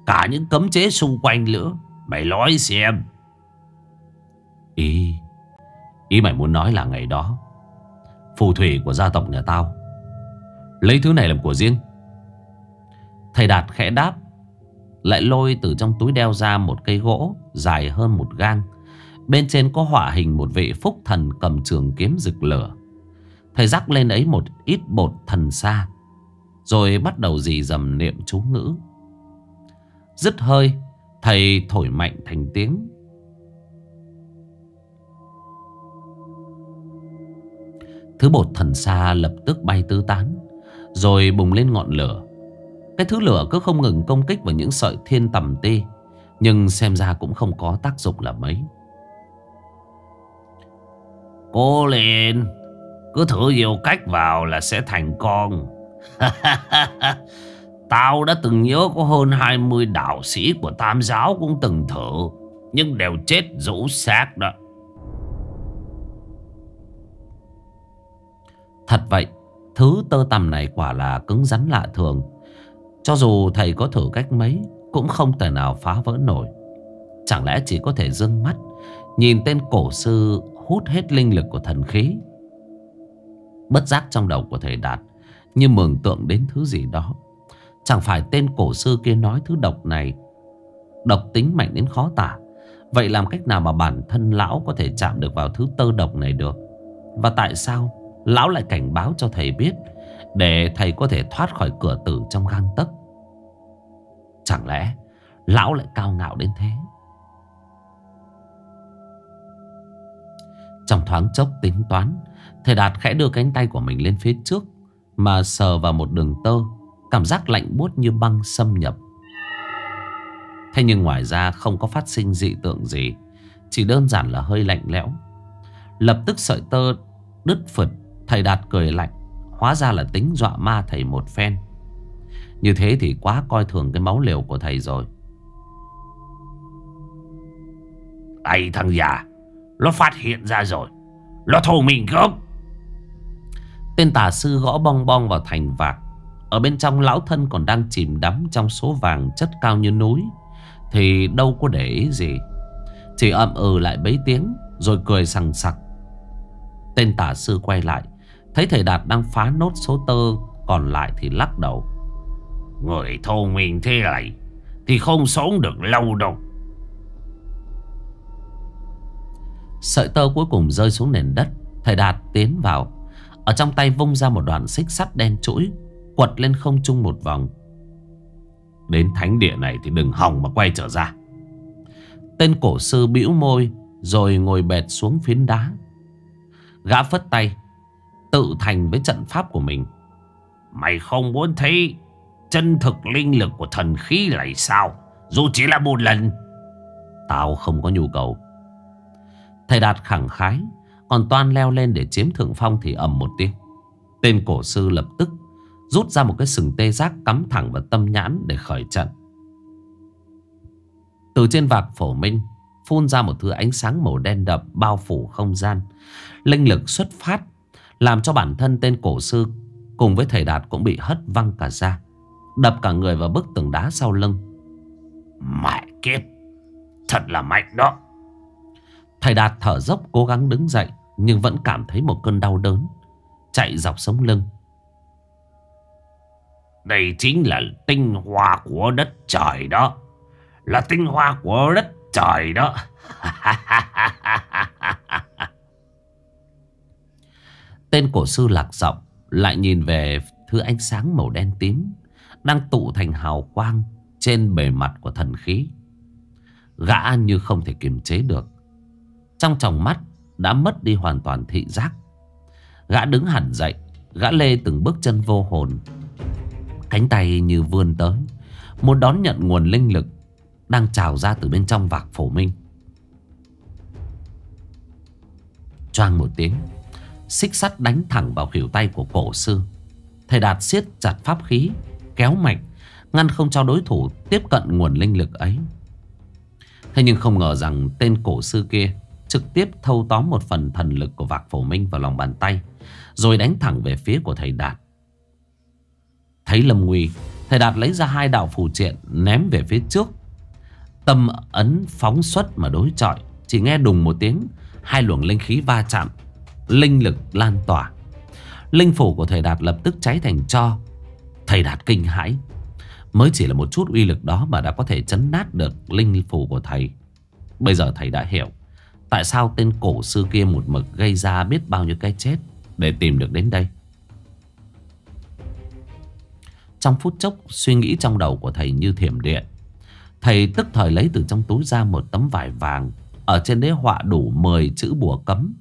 [SPEAKER 1] Cả những cấm chế xung quanh nữa. Mày nói xem. Ý, ý mày muốn nói là ngày đó. Phù thủy của gia tộc nhà tao. Lấy thứ này làm của riêng. Thầy Đạt khẽ đáp Lại lôi từ trong túi đeo ra một cây gỗ Dài hơn một gang Bên trên có họa hình một vị phúc thần cầm trường kiếm rực lửa Thầy rắc lên ấy một ít bột thần sa Rồi bắt đầu dì dầm niệm chú ngữ Dứt hơi Thầy thổi mạnh thành tiếng Thứ bột thần sa lập tức bay tứ tán Rồi bùng lên ngọn lửa cái thứ lửa cứ không ngừng công kích vào những sợi thiên tầm ti Nhưng xem ra cũng không có tác dụng là mấy Cố lên Cứ thử nhiều cách vào là sẽ thành con <laughs> Tao đã từng nhớ có hơn 20 đạo sĩ của Tam giáo cũng từng thử Nhưng đều chết rũ xác đó Thật vậy Thứ tơ tằm này quả là cứng rắn lạ thường cho dù thầy có thử cách mấy Cũng không thể nào phá vỡ nổi Chẳng lẽ chỉ có thể dưng mắt Nhìn tên cổ sư hút hết linh lực của thần khí Bất giác trong đầu của thầy Đạt Như mường tượng đến thứ gì đó Chẳng phải tên cổ sư kia nói thứ độc này Độc tính mạnh đến khó tả Vậy làm cách nào mà bản thân lão có thể chạm được vào thứ tơ độc này được Và tại sao lão lại cảnh báo cho thầy biết để thầy có thể thoát khỏi cửa tử trong gang tấc Chẳng lẽ Lão lại cao ngạo đến thế Trong thoáng chốc tính toán Thầy Đạt khẽ đưa cánh tay của mình lên phía trước Mà sờ vào một đường tơ Cảm giác lạnh buốt như băng xâm nhập Thế nhưng ngoài ra không có phát sinh dị tượng gì Chỉ đơn giản là hơi lạnh lẽo Lập tức sợi tơ đứt phật Thầy Đạt cười lạnh Hóa ra là tính dọa ma thầy một phen Như thế thì quá coi thường cái máu liều của thầy rồi Ây thằng già Nó phát hiện ra rồi Nó thù mình không Tên tà sư gõ bong bong vào thành vạc Ở bên trong lão thân còn đang chìm đắm Trong số vàng chất cao như núi Thì đâu có để ý gì Chỉ ậm ừ lại bấy tiếng Rồi cười sằng sặc Tên tà sư quay lại Thấy thầy Đạt đang phá nốt số tơ Còn lại thì lắc đầu Người thô minh thế này Thì không sống được lâu đâu Sợi tơ cuối cùng rơi xuống nền đất Thầy Đạt tiến vào Ở trong tay vung ra một đoạn xích sắt đen chuỗi Quật lên không trung một vòng Đến thánh địa này thì đừng hòng mà quay trở ra Tên cổ sư bĩu môi Rồi ngồi bệt xuống phiến đá Gã phất tay tự thành với trận pháp của mình. Mày không muốn thấy chân thực linh lực của thần khí lại sao? Dù chỉ là một lần. Tao không có nhu cầu. Thầy Đạt khẳng khái. Còn Toan leo lên để chiếm thượng phong thì ầm một tiếng. Tên cổ sư lập tức rút ra một cái sừng tê giác cắm thẳng vào tâm nhãn để khởi trận. Từ trên vạc phổ minh phun ra một thứ ánh sáng màu đen đậm bao phủ không gian. Linh lực xuất phát làm cho bản thân tên cổ sư Cùng với thầy Đạt cũng bị hất văng cả ra Đập cả người vào bức tường đá sau lưng Mẹ kiếp Thật là mạnh đó Thầy Đạt thở dốc cố gắng đứng dậy Nhưng vẫn cảm thấy một cơn đau đớn Chạy dọc sống lưng Đây chính là tinh hoa của đất trời đó Là tinh hoa của đất trời đó <laughs> Tên cổ sư lạc giọng lại nhìn về thứ ánh sáng màu đen tím đang tụ thành hào quang trên bề mặt của thần khí. Gã như không thể kiềm chế được. Trong tròng mắt đã mất đi hoàn toàn thị giác. Gã đứng hẳn dậy, gã lê từng bước chân vô hồn. Cánh tay như vươn tới, muốn đón nhận nguồn linh lực đang trào ra từ bên trong vạc phổ minh. Choang một tiếng. Xích sắt đánh thẳng vào khỉu tay của cổ sư Thầy Đạt siết chặt pháp khí Kéo mạnh Ngăn không cho đối thủ tiếp cận nguồn linh lực ấy Thế nhưng không ngờ rằng tên cổ sư kia Trực tiếp thâu tóm một phần thần lực của Vạc Phổ Minh vào lòng bàn tay Rồi đánh thẳng về phía của thầy Đạt Thấy Lâm Nguy Thầy Đạt lấy ra hai đạo phù triện Ném về phía trước Tâm ấn phóng xuất mà đối chọi Chỉ nghe đùng một tiếng Hai luồng linh khí va chạm linh lực lan tỏa. Linh phủ của thầy Đạt lập tức cháy thành cho. Thầy Đạt kinh hãi. Mới chỉ là một chút uy lực đó mà đã có thể chấn nát được linh phủ của thầy. Bây giờ thầy đã hiểu tại sao tên cổ sư kia một mực gây ra biết bao nhiêu cái chết để tìm được đến đây. Trong phút chốc suy nghĩ trong đầu của thầy như thiểm điện. Thầy tức thời lấy từ trong túi ra một tấm vải vàng. Ở trên đế họa đủ 10 chữ bùa cấm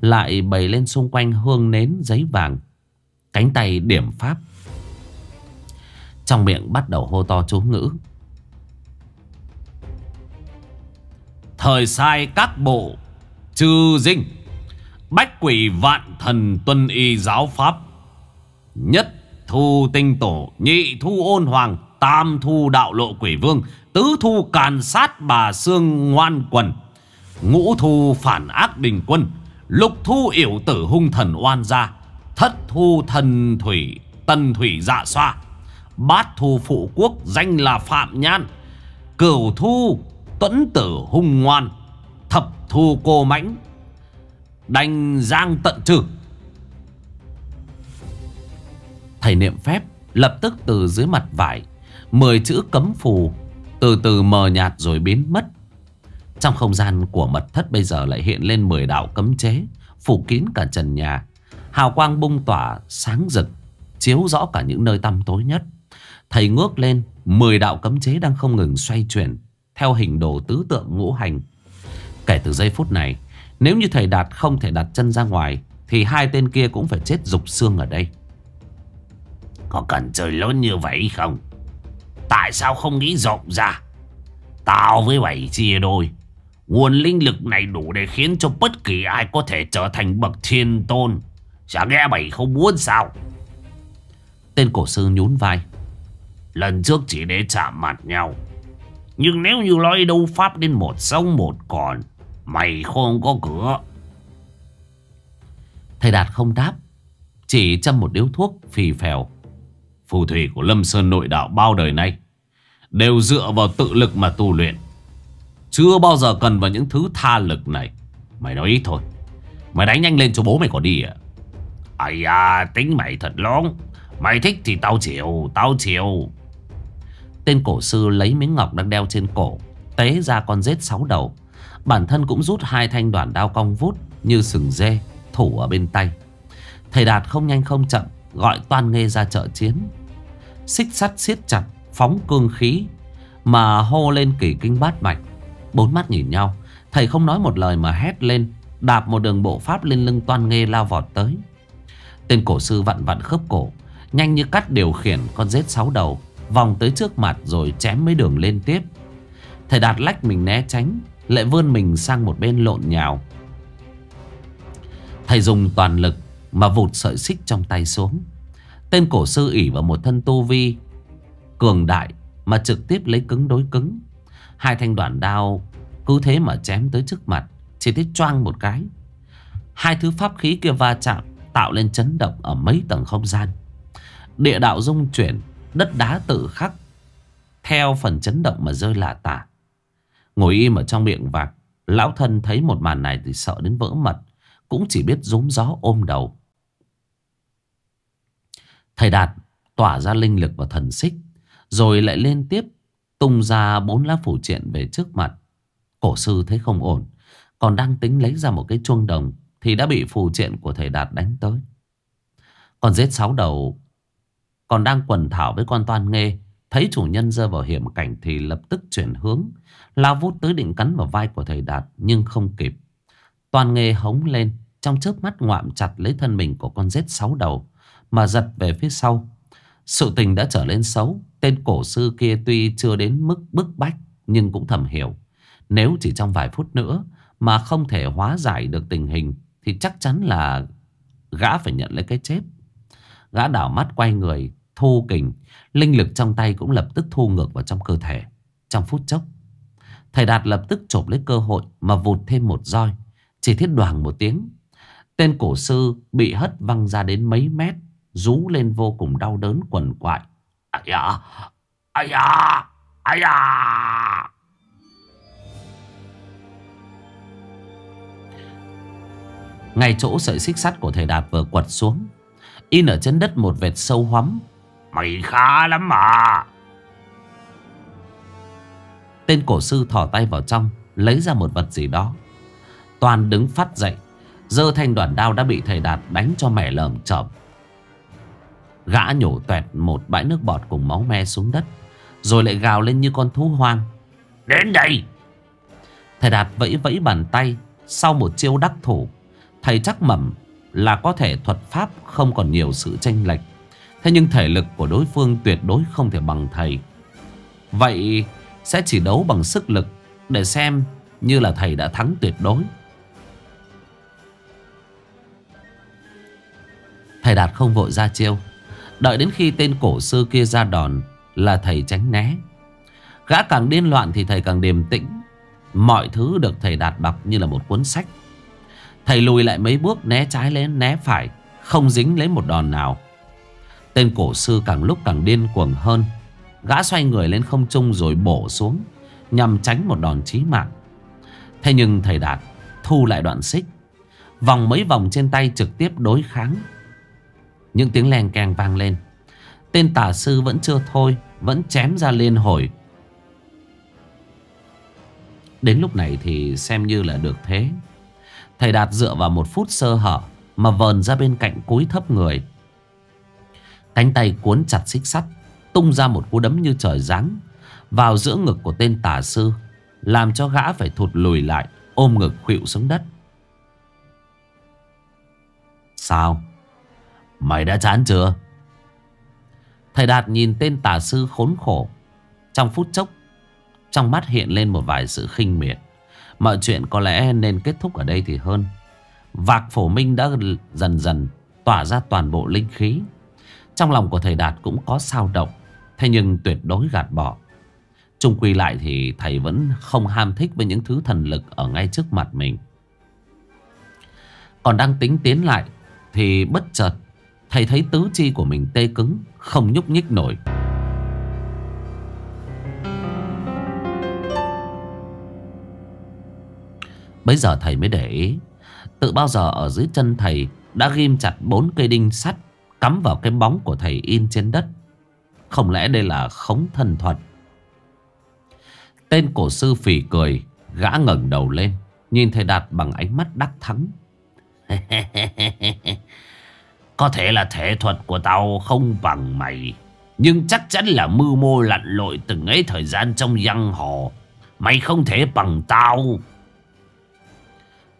[SPEAKER 1] lại bày lên xung quanh hương nến giấy vàng. Cánh tay điểm pháp. Trong miệng bắt đầu hô to chú ngữ. Thời sai các bộ, trừ dinh, bách quỷ vạn thần tuân y giáo pháp. Nhất thu tinh tổ, nhị thu ôn hoàng, tam thu đạo lộ quỷ vương, tứ thu càn sát bà xương ngoan quần, ngũ thu phản ác bình quân, Lục thu yểu tử hung thần oan gia Thất thu thần thủy tân thủy dạ xoa Bát thu phụ quốc danh là Phạm Nhan Cửu thu tuẫn tử hung ngoan Thập thu cô mãnh Đành giang tận trừ Thầy niệm phép lập tức từ dưới mặt vải Mười chữ cấm phù Từ từ mờ nhạt rồi biến mất trong không gian của mật thất bây giờ lại hiện lên 10 đạo cấm chế, phủ kín cả trần nhà. Hào quang bung tỏa, sáng rực, chiếu rõ cả những nơi tăm tối nhất. Thầy ngước lên, 10 đạo cấm chế đang không ngừng xoay chuyển, theo hình đồ tứ tượng ngũ hành. Kể từ giây phút này, nếu như thầy Đạt không thể đặt chân ra ngoài, thì hai tên kia cũng phải chết rục xương ở đây. Có cần trời lớn như vậy không? Tại sao không nghĩ rộng ra? Tao với bảy chia đôi Nguồn linh lực này đủ để khiến cho bất kỳ ai có thể trở thành bậc thiên tôn. Chả nghe mày không muốn sao? Tên cổ sư nhún vai. Lần trước chỉ để chạm mặt nhau. Nhưng nếu như nói đâu pháp đến một sông một còn, mày không có cửa. Thầy Đạt không đáp, chỉ châm một điếu thuốc phì phèo. Phù thủy của Lâm Sơn nội đạo bao đời nay đều dựa vào tự lực mà tu luyện. Chưa bao giờ cần vào những thứ tha lực này Mày nói ít thôi Mày đánh nhanh lên cho bố mày có đi à Ây à tính mày thật lóng Mày thích thì tao chịu Tao chịu Tên cổ sư lấy miếng ngọc đang đeo trên cổ Tế ra con rết sáu đầu Bản thân cũng rút hai thanh đoạn đao cong vút Như sừng dê Thủ ở bên tay Thầy Đạt không nhanh không chậm Gọi toàn nghe ra trợ chiến Xích sắt siết chặt Phóng cương khí Mà hô lên kỳ kinh bát mạch Bốn mắt nhìn nhau Thầy không nói một lời mà hét lên Đạp một đường bộ pháp lên lưng toan nghê lao vọt tới Tên cổ sư vặn vặn khớp cổ Nhanh như cắt điều khiển con rết sáu đầu Vòng tới trước mặt rồi chém mấy đường lên tiếp Thầy Đạt lách mình né tránh Lại vươn mình sang một bên lộn nhào Thầy dùng toàn lực Mà vụt sợi xích trong tay xuống Tên cổ sư ỉ vào một thân tu vi Cường đại Mà trực tiếp lấy cứng đối cứng Hai thanh đoạn đao cứ thế mà chém tới trước mặt Chỉ thấy choang một cái Hai thứ pháp khí kia va chạm Tạo lên chấn động ở mấy tầng không gian Địa đạo rung chuyển Đất đá tự khắc Theo phần chấn động mà rơi lạ tả Ngồi im ở trong miệng vạc Lão thân thấy một màn này thì sợ đến vỡ mật Cũng chỉ biết rúng gió ôm đầu Thầy Đạt tỏa ra linh lực và thần xích Rồi lại lên tiếp Tung ra bốn lá phủ triện về trước mặt Cổ sư thấy không ổn Còn đang tính lấy ra một cái chuông đồng Thì đã bị phù triện của thầy Đạt đánh tới Còn giết sáu đầu Còn đang quần thảo với con toan nghê Thấy chủ nhân rơi vào hiểm cảnh Thì lập tức chuyển hướng Lao vút tới định cắn vào vai của thầy Đạt Nhưng không kịp Toàn nghề hống lên Trong chớp mắt ngoạm chặt lấy thân mình của con rết sáu đầu Mà giật về phía sau Sự tình đã trở lên xấu Tên cổ sư kia tuy chưa đến mức bức bách nhưng cũng thầm hiểu. Nếu chỉ trong vài phút nữa mà không thể hóa giải được tình hình thì chắc chắn là gã phải nhận lấy cái chết. Gã đảo mắt quay người, thu kình, linh lực trong tay cũng lập tức thu ngược vào trong cơ thể. Trong phút chốc, thầy Đạt lập tức chộp lấy cơ hội mà vụt thêm một roi. Chỉ thiết đoàn một tiếng, tên cổ sư bị hất văng ra đến mấy mét, rú lên vô cùng đau đớn quần quại. À dạ, à dạ, à dạ. Ngay chỗ sợi xích sắt của thầy Đạt vừa quật xuống, in ở chân đất một vệt sâu hoắm. Mày khá lắm mà. Tên cổ sư thò tay vào trong, lấy ra một vật gì đó. Toàn đứng phát dậy, dơ thanh đoàn đao đã bị thầy Đạt đánh cho mẻ lởm chởm. Gã nhổ tuẹt một bãi nước bọt cùng máu me xuống đất Rồi lại gào lên như con thú hoang Đến đây Thầy Đạt vẫy vẫy bàn tay Sau một chiêu đắc thủ Thầy chắc mẩm là có thể thuật pháp không còn nhiều sự tranh lệch Thế nhưng thể lực của đối phương tuyệt đối không thể bằng thầy Vậy sẽ chỉ đấu bằng sức lực Để xem như là thầy đã thắng tuyệt đối Thầy Đạt không vội ra chiêu Đợi đến khi tên cổ sư kia ra đòn Là thầy tránh né Gã càng điên loạn thì thầy càng điềm tĩnh Mọi thứ được thầy đạt đọc như là một cuốn sách Thầy lùi lại mấy bước né trái lên né phải Không dính lấy một đòn nào Tên cổ sư càng lúc càng điên cuồng hơn Gã xoay người lên không trung rồi bổ xuống Nhằm tránh một đòn chí mạng Thế nhưng thầy Đạt thu lại đoạn xích Vòng mấy vòng trên tay trực tiếp đối kháng những tiếng len keng vang lên Tên tà sư vẫn chưa thôi Vẫn chém ra liên hồi Đến lúc này thì xem như là được thế Thầy Đạt dựa vào một phút sơ hở Mà vờn ra bên cạnh cúi thấp người Cánh tay cuốn chặt xích sắt Tung ra một cú đấm như trời giáng Vào giữa ngực của tên tà sư Làm cho gã phải thụt lùi lại Ôm ngực khuỵu xuống đất Sao Mày đã chán chưa? Thầy Đạt nhìn tên tà sư khốn khổ. Trong phút chốc, trong mắt hiện lên một vài sự khinh miệt. Mọi chuyện có lẽ nên kết thúc ở đây thì hơn. Vạc phổ minh đã dần dần tỏa ra toàn bộ linh khí. Trong lòng của thầy Đạt cũng có sao động. Thế nhưng tuyệt đối gạt bỏ. Trung quy lại thì thầy vẫn không ham thích với những thứ thần lực ở ngay trước mặt mình. Còn đang tính tiến lại thì bất chợt Thầy thấy tứ chi của mình tê cứng Không nhúc nhích nổi Bây giờ thầy mới để ý Tự bao giờ ở dưới chân thầy Đã ghim chặt bốn cây đinh sắt Cắm vào cái bóng của thầy in trên đất Không lẽ đây là khống thần thuật Tên cổ sư phì cười Gã ngẩng đầu lên Nhìn thầy Đạt bằng ánh mắt đắc thắng <laughs> Có thể là thể thuật của tao không bằng mày Nhưng chắc chắn là mưu mô lặn lội từng ấy thời gian trong giang hồ Mày không thể bằng tao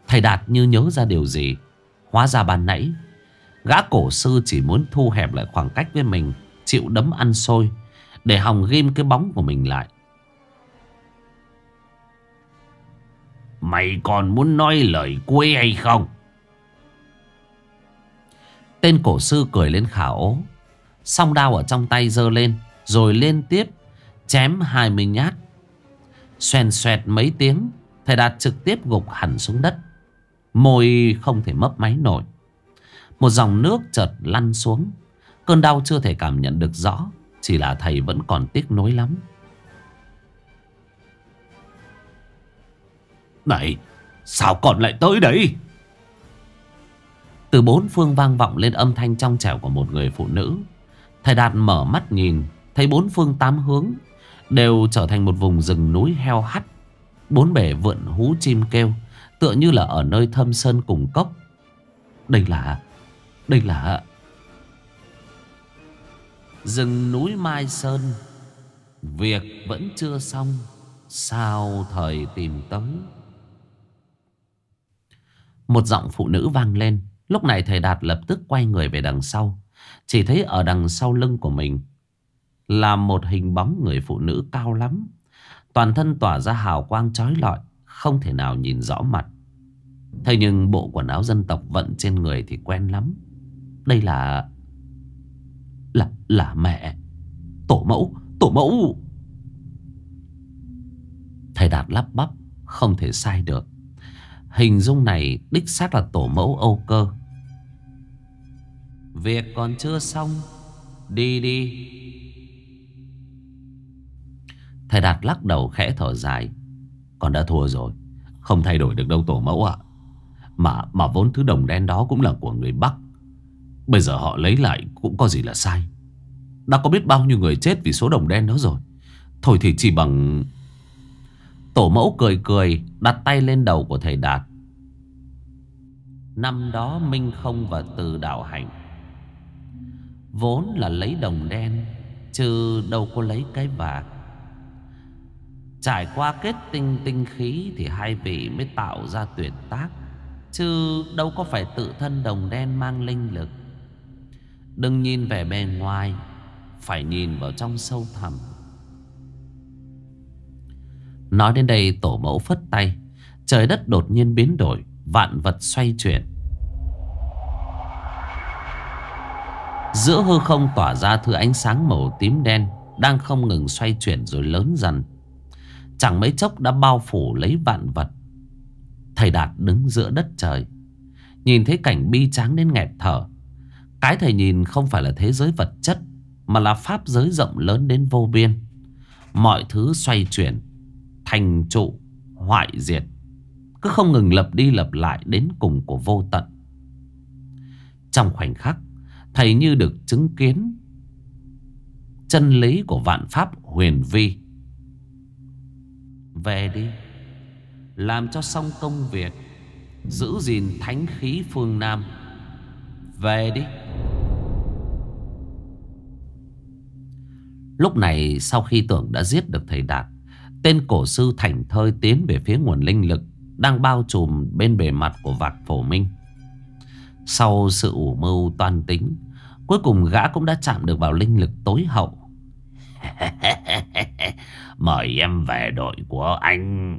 [SPEAKER 1] Thầy Đạt như nhớ ra điều gì Hóa ra ban nãy Gã cổ sư chỉ muốn thu hẹp lại khoảng cách với mình Chịu đấm ăn xôi Để hòng ghim cái bóng của mình lại Mày còn muốn nói lời cuối hay không Tên cổ sư cười lên khả ố Song đao ở trong tay dơ lên Rồi liên tiếp Chém hai mươi nhát Xoèn xoẹt mấy tiếng Thầy Đạt trực tiếp gục hẳn xuống đất Môi không thể mấp máy nổi Một dòng nước chợt lăn xuống Cơn đau chưa thể cảm nhận được rõ Chỉ là thầy vẫn còn tiếc nối lắm Này Sao còn lại tới đấy? Từ bốn phương vang vọng lên âm thanh trong trẻo của một người phụ nữ Thầy Đạt mở mắt nhìn Thấy bốn phương tám hướng Đều trở thành một vùng rừng núi heo hắt Bốn bể vượn hú chim kêu Tựa như là ở nơi thâm sơn cùng cốc Đây là Đây là Rừng núi Mai Sơn Việc vẫn chưa xong Sao thời tìm tới Một giọng phụ nữ vang lên Lúc này thầy Đạt lập tức quay người về đằng sau. Chỉ thấy ở đằng sau lưng của mình là một hình bóng người phụ nữ cao lắm. Toàn thân tỏa ra hào quang trói lọi, không thể nào nhìn rõ mặt. Thế nhưng bộ quần áo dân tộc vận trên người thì quen lắm. Đây là... Là, là mẹ. Tổ mẫu, tổ mẫu. Thầy Đạt lắp bắp, không thể sai được. Hình dung này đích xác là tổ mẫu Âu Cơ Việc còn chưa xong Đi đi Thầy Đạt lắc đầu khẽ thở dài Còn đã thua rồi Không thay đổi được đâu tổ mẫu ạ Mà mà vốn thứ đồng đen đó cũng là của người Bắc Bây giờ họ lấy lại cũng có gì là sai Đã có biết bao nhiêu người chết vì số đồng đen đó rồi Thôi thì chỉ bằng Tổ mẫu cười cười đặt tay lên đầu của thầy Đạt. Năm đó Minh Không và Từ đạo hạnh Vốn là lấy đồng đen chứ đâu có lấy cái bạc Trải qua kết tinh tinh khí thì hai vị mới tạo ra tuyệt tác. Chứ đâu có phải tự thân đồng đen mang linh lực. Đừng nhìn vẻ bề ngoài, phải nhìn vào trong sâu thẳm Nói đến đây tổ mẫu phất tay Trời đất đột nhiên biến đổi Vạn vật xoay chuyển Giữa hư không tỏa ra thứ ánh sáng màu tím đen Đang không ngừng xoay chuyển rồi lớn dần Chẳng mấy chốc đã bao phủ lấy vạn vật Thầy Đạt đứng giữa đất trời Nhìn thấy cảnh bi tráng đến nghẹt thở Cái thầy nhìn không phải là thế giới vật chất Mà là pháp giới rộng lớn đến vô biên Mọi thứ xoay chuyển thành trụ hoại diệt cứ không ngừng lập đi lập lại đến cùng của vô tận. Trong khoảnh khắc, thầy như được chứng kiến chân lý của vạn pháp huyền vi. Về đi, làm cho xong công việc, giữ gìn thánh khí phương Nam. Về đi. Lúc này sau khi tưởng đã giết được thầy Đạt Tên cổ sư thảnh thơi tiến về phía nguồn linh lực Đang bao trùm bên bề mặt của vạc phổ minh Sau sự ủ mưu toan tính Cuối cùng gã cũng đã chạm được vào linh lực tối hậu <laughs> Mời em về đội của anh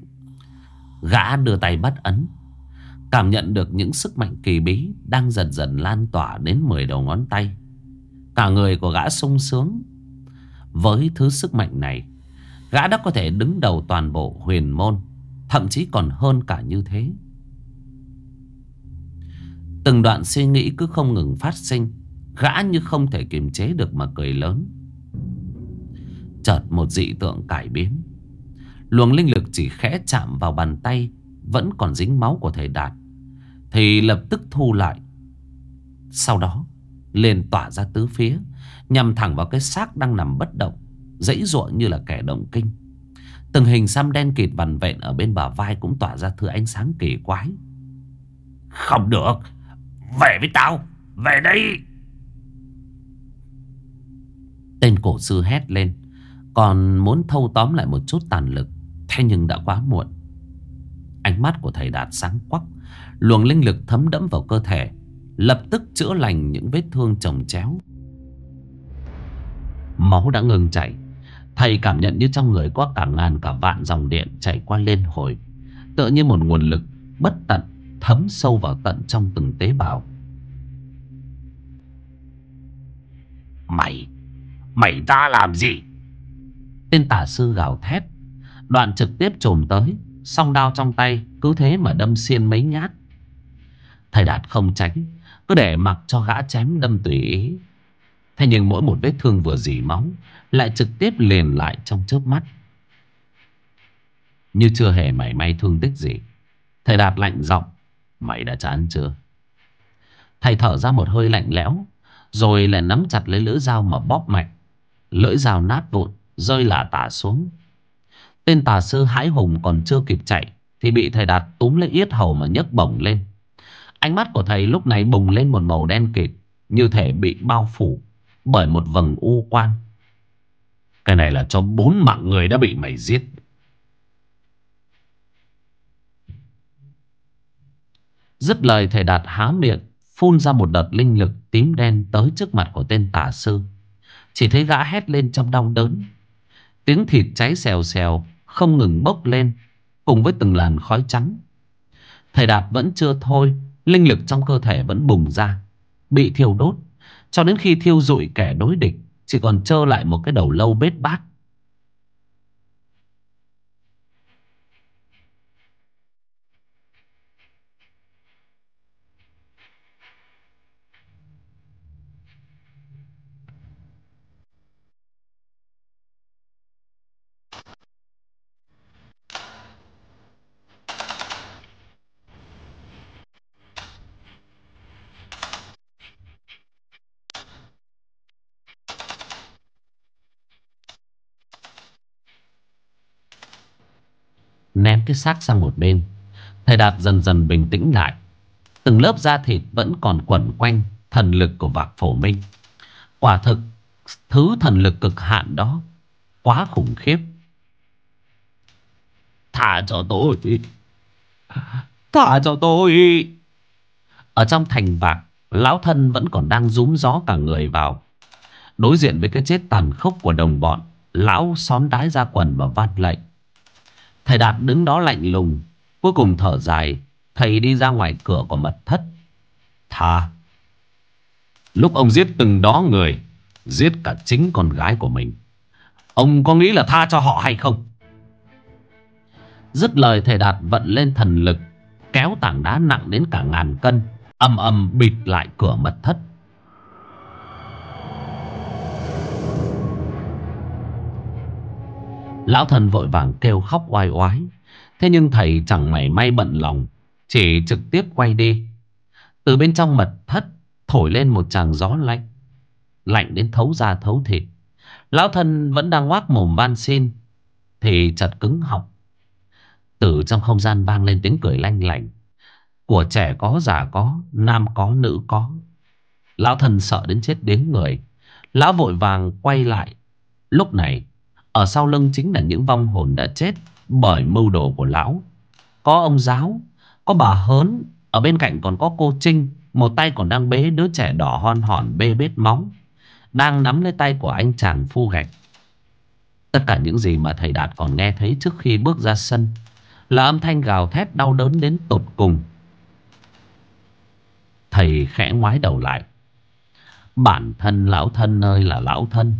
[SPEAKER 1] Gã đưa tay bắt ấn Cảm nhận được những sức mạnh kỳ bí Đang dần dần lan tỏa đến 10 đầu ngón tay Cả người của gã sung sướng Với thứ sức mạnh này Gã đã có thể đứng đầu toàn bộ huyền môn Thậm chí còn hơn cả như thế Từng đoạn suy nghĩ cứ không ngừng phát sinh Gã như không thể kiềm chế được mà cười lớn Chợt một dị tượng cải biến Luồng linh lực chỉ khẽ chạm vào bàn tay Vẫn còn dính máu của thầy Đạt Thì lập tức thu lại Sau đó lên tỏa ra tứ phía Nhằm thẳng vào cái xác đang nằm bất động dãy ruộng như là kẻ động kinh. Từng hình xăm đen kịt vằn vện ở bên bà vai cũng tỏa ra thứ ánh sáng kỳ quái. Không được, về với tao, về đây. Tên cổ sư hét lên, còn muốn thâu tóm lại một chút tàn lực, thế nhưng đã quá muộn. Ánh mắt của thầy Đạt sáng quắc, luồng linh lực thấm đẫm vào cơ thể, lập tức chữa lành những vết thương chồng chéo. Máu đã ngừng chảy Thầy cảm nhận như trong người có cả ngàn cả vạn dòng điện chảy qua lên hồi. Tựa như một nguồn lực bất tận thấm sâu vào tận trong từng tế bào. Mày, mày ta làm gì? Tên tả sư gào thét. Đoạn trực tiếp trồm tới, song đao trong tay cứ thế mà đâm xiên mấy nhát. Thầy Đạt không tránh, cứ để mặc cho gã chém đâm tùy ý. Thế nhưng mỗi một vết thương vừa dỉ máu lại trực tiếp liền lại trong chớp mắt. Như chưa hề mảy may thương tích gì. Thầy Đạt lạnh giọng, mày đã chán chưa? Thầy thở ra một hơi lạnh lẽo, rồi lại nắm chặt lấy lưỡi dao mà bóp mạnh. Lưỡi dao nát vụn, rơi lả tả xuống. Tên tà sư hãi hùng còn chưa kịp chạy, thì bị thầy Đạt túm lấy yết hầu mà nhấc bổng lên. Ánh mắt của thầy lúc này bùng lên một màu đen kịt, như thể bị bao phủ bởi một vầng u quan. Cái này là cho bốn mạng người đã bị mày giết. Dứt lời thầy Đạt há miệng, phun ra một đợt linh lực tím đen tới trước mặt của tên tà sư. Chỉ thấy gã hét lên trong đau đớn. Tiếng thịt cháy xèo xèo, không ngừng bốc lên, cùng với từng làn khói trắng. Thầy Đạt vẫn chưa thôi, linh lực trong cơ thể vẫn bùng ra, bị thiêu đốt, cho đến khi thiêu rụi kẻ đối địch. Chỉ còn trơ lại một cái đầu lâu bết bát cái xác sang một bên Thầy Đạt dần dần bình tĩnh lại Từng lớp da thịt vẫn còn quẩn quanh Thần lực của Vạc Phổ Minh Quả thực Thứ thần lực cực hạn đó Quá khủng khiếp Thả cho tôi Thả cho tôi Ở trong thành Vạc Lão thân vẫn còn đang rúm gió cả người vào Đối diện với cái chết tàn khốc của đồng bọn Lão xóm đái ra quần và van lệnh Thầy Đạt đứng đó lạnh lùng. Cuối cùng thở dài. Thầy đi ra ngoài cửa của mật thất. Thà. Lúc ông giết từng đó người. Giết cả chính con gái của mình. Ông có nghĩ là tha cho họ hay không? Dứt lời thầy Đạt vận lên thần lực. Kéo tảng đá nặng đến cả ngàn cân. Âm âm bịt lại cửa mật thất. Lão thần vội vàng kêu khóc oai oái. Thế nhưng thầy chẳng mảy may bận lòng. Chỉ trực tiếp quay đi. Từ bên trong mật thất thổi lên một tràng gió lạnh. Lạnh đến thấu da thấu thịt. Lão thần vẫn đang ngoác mồm van xin. Thì chật cứng học. Từ trong không gian vang lên tiếng cười lanh lạnh. Của trẻ có già có, nam có nữ có. Lão thần sợ đến chết đến người. Lão vội vàng quay lại. Lúc này ở sau lưng chính là những vong hồn đã chết bởi mưu đồ của lão. Có ông giáo, có bà hớn, ở bên cạnh còn có cô Trinh, một tay còn đang bế đứa trẻ đỏ hon hòn bê bết móng, đang nắm lấy tay của anh chàng phu gạch. Tất cả những gì mà thầy Đạt còn nghe thấy trước khi bước ra sân là âm thanh gào thét đau đớn đến tột cùng. Thầy khẽ ngoái đầu lại. Bản thân lão thân ơi là lão thân.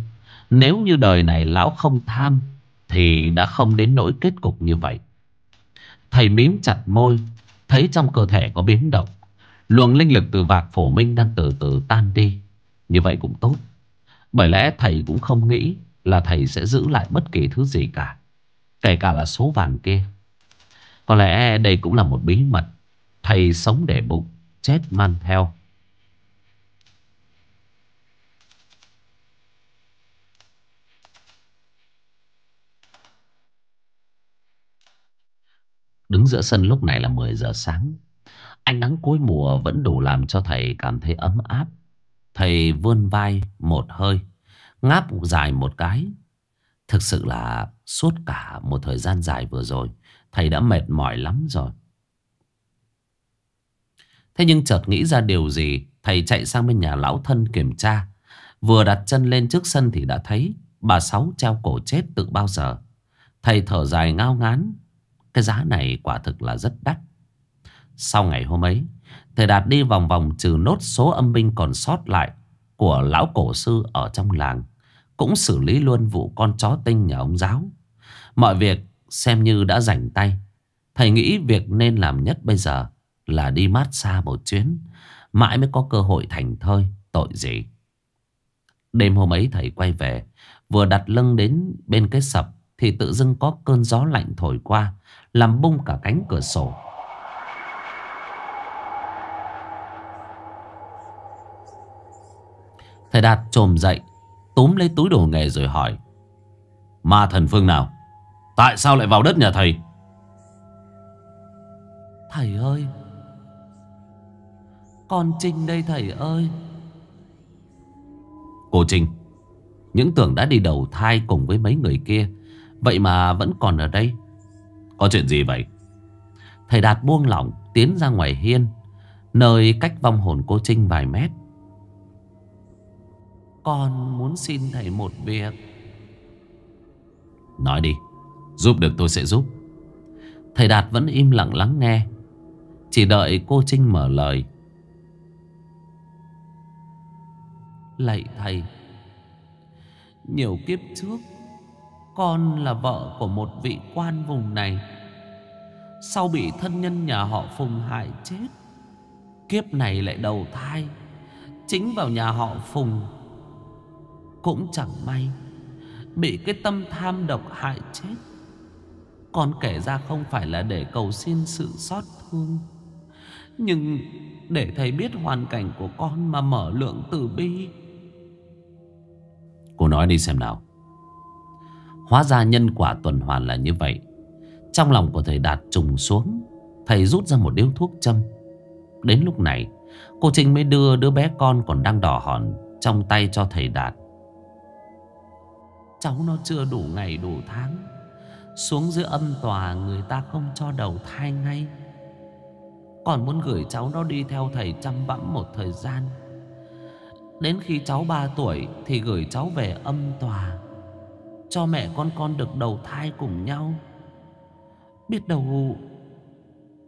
[SPEAKER 1] Nếu như đời này lão không tham Thì đã không đến nỗi kết cục như vậy Thầy mím chặt môi Thấy trong cơ thể có biến động Luồng linh lực từ vạc phổ minh đang từ từ tan đi Như vậy cũng tốt Bởi lẽ thầy cũng không nghĩ Là thầy sẽ giữ lại bất kỳ thứ gì cả Kể cả là số vàng kia Có lẽ đây cũng là một bí mật Thầy sống để bụng Chết mang theo Đứng giữa sân lúc này là 10 giờ sáng. Ánh nắng cuối mùa vẫn đủ làm cho thầy cảm thấy ấm áp. Thầy vươn vai một hơi, ngáp dài một cái. Thực sự là suốt cả một thời gian dài vừa rồi, thầy đã mệt mỏi lắm rồi. Thế nhưng chợt nghĩ ra điều gì, thầy chạy sang bên nhà lão thân kiểm tra. Vừa đặt chân lên trước sân thì đã thấy bà Sáu treo cổ chết từ bao giờ. Thầy thở dài ngao ngán, cái giá này quả thực là rất đắt Sau ngày hôm ấy Thầy Đạt đi vòng vòng trừ nốt số âm binh còn sót lại Của lão cổ sư ở trong làng Cũng xử lý luôn vụ con chó tinh nhà ông giáo Mọi việc xem như đã rảnh tay Thầy nghĩ việc nên làm nhất bây giờ Là đi mát xa một chuyến Mãi mới có cơ hội thành thôi. Tội gì Đêm hôm ấy thầy quay về Vừa đặt lưng đến bên cái sập thì tự dưng có cơn gió lạnh thổi qua Làm bung cả cánh cửa sổ Thầy Đạt trồm dậy Túm lấy túi đồ nghề rồi hỏi Ma thần phương nào Tại sao lại vào đất nhà thầy Thầy ơi Con Trinh đây thầy ơi Cô Trinh Những tưởng đã đi đầu thai cùng với mấy người kia Vậy mà vẫn còn ở đây Có chuyện gì vậy Thầy Đạt buông lỏng tiến ra ngoài hiên Nơi cách vong hồn cô Trinh vài mét Con muốn xin thầy một việc Nói đi Giúp được tôi sẽ giúp Thầy Đạt vẫn im lặng lắng nghe Chỉ đợi cô Trinh mở lời Lạy thầy Nhiều kiếp trước con là vợ của một vị quan vùng này Sau bị thân nhân nhà họ Phùng hại chết Kiếp này lại đầu thai Chính vào nhà họ Phùng Cũng chẳng may Bị cái tâm tham độc hại chết Con kể ra không phải là để cầu xin sự xót thương Nhưng để thầy biết hoàn cảnh của con mà mở lượng từ bi Cô nói đi xem nào Hóa ra nhân quả tuần hoàn là như vậy Trong lòng của thầy Đạt trùng xuống Thầy rút ra một điếu thuốc châm Đến lúc này Cô Trinh mới đưa đứa bé con còn đang đỏ hòn Trong tay cho thầy Đạt Cháu nó chưa đủ ngày đủ tháng Xuống giữa âm tòa Người ta không cho đầu thai ngay Còn muốn gửi cháu nó đi theo thầy chăm bẵm một thời gian Đến khi cháu 3 tuổi Thì gửi cháu về âm tòa cho mẹ con con được đầu thai cùng nhau biết đâu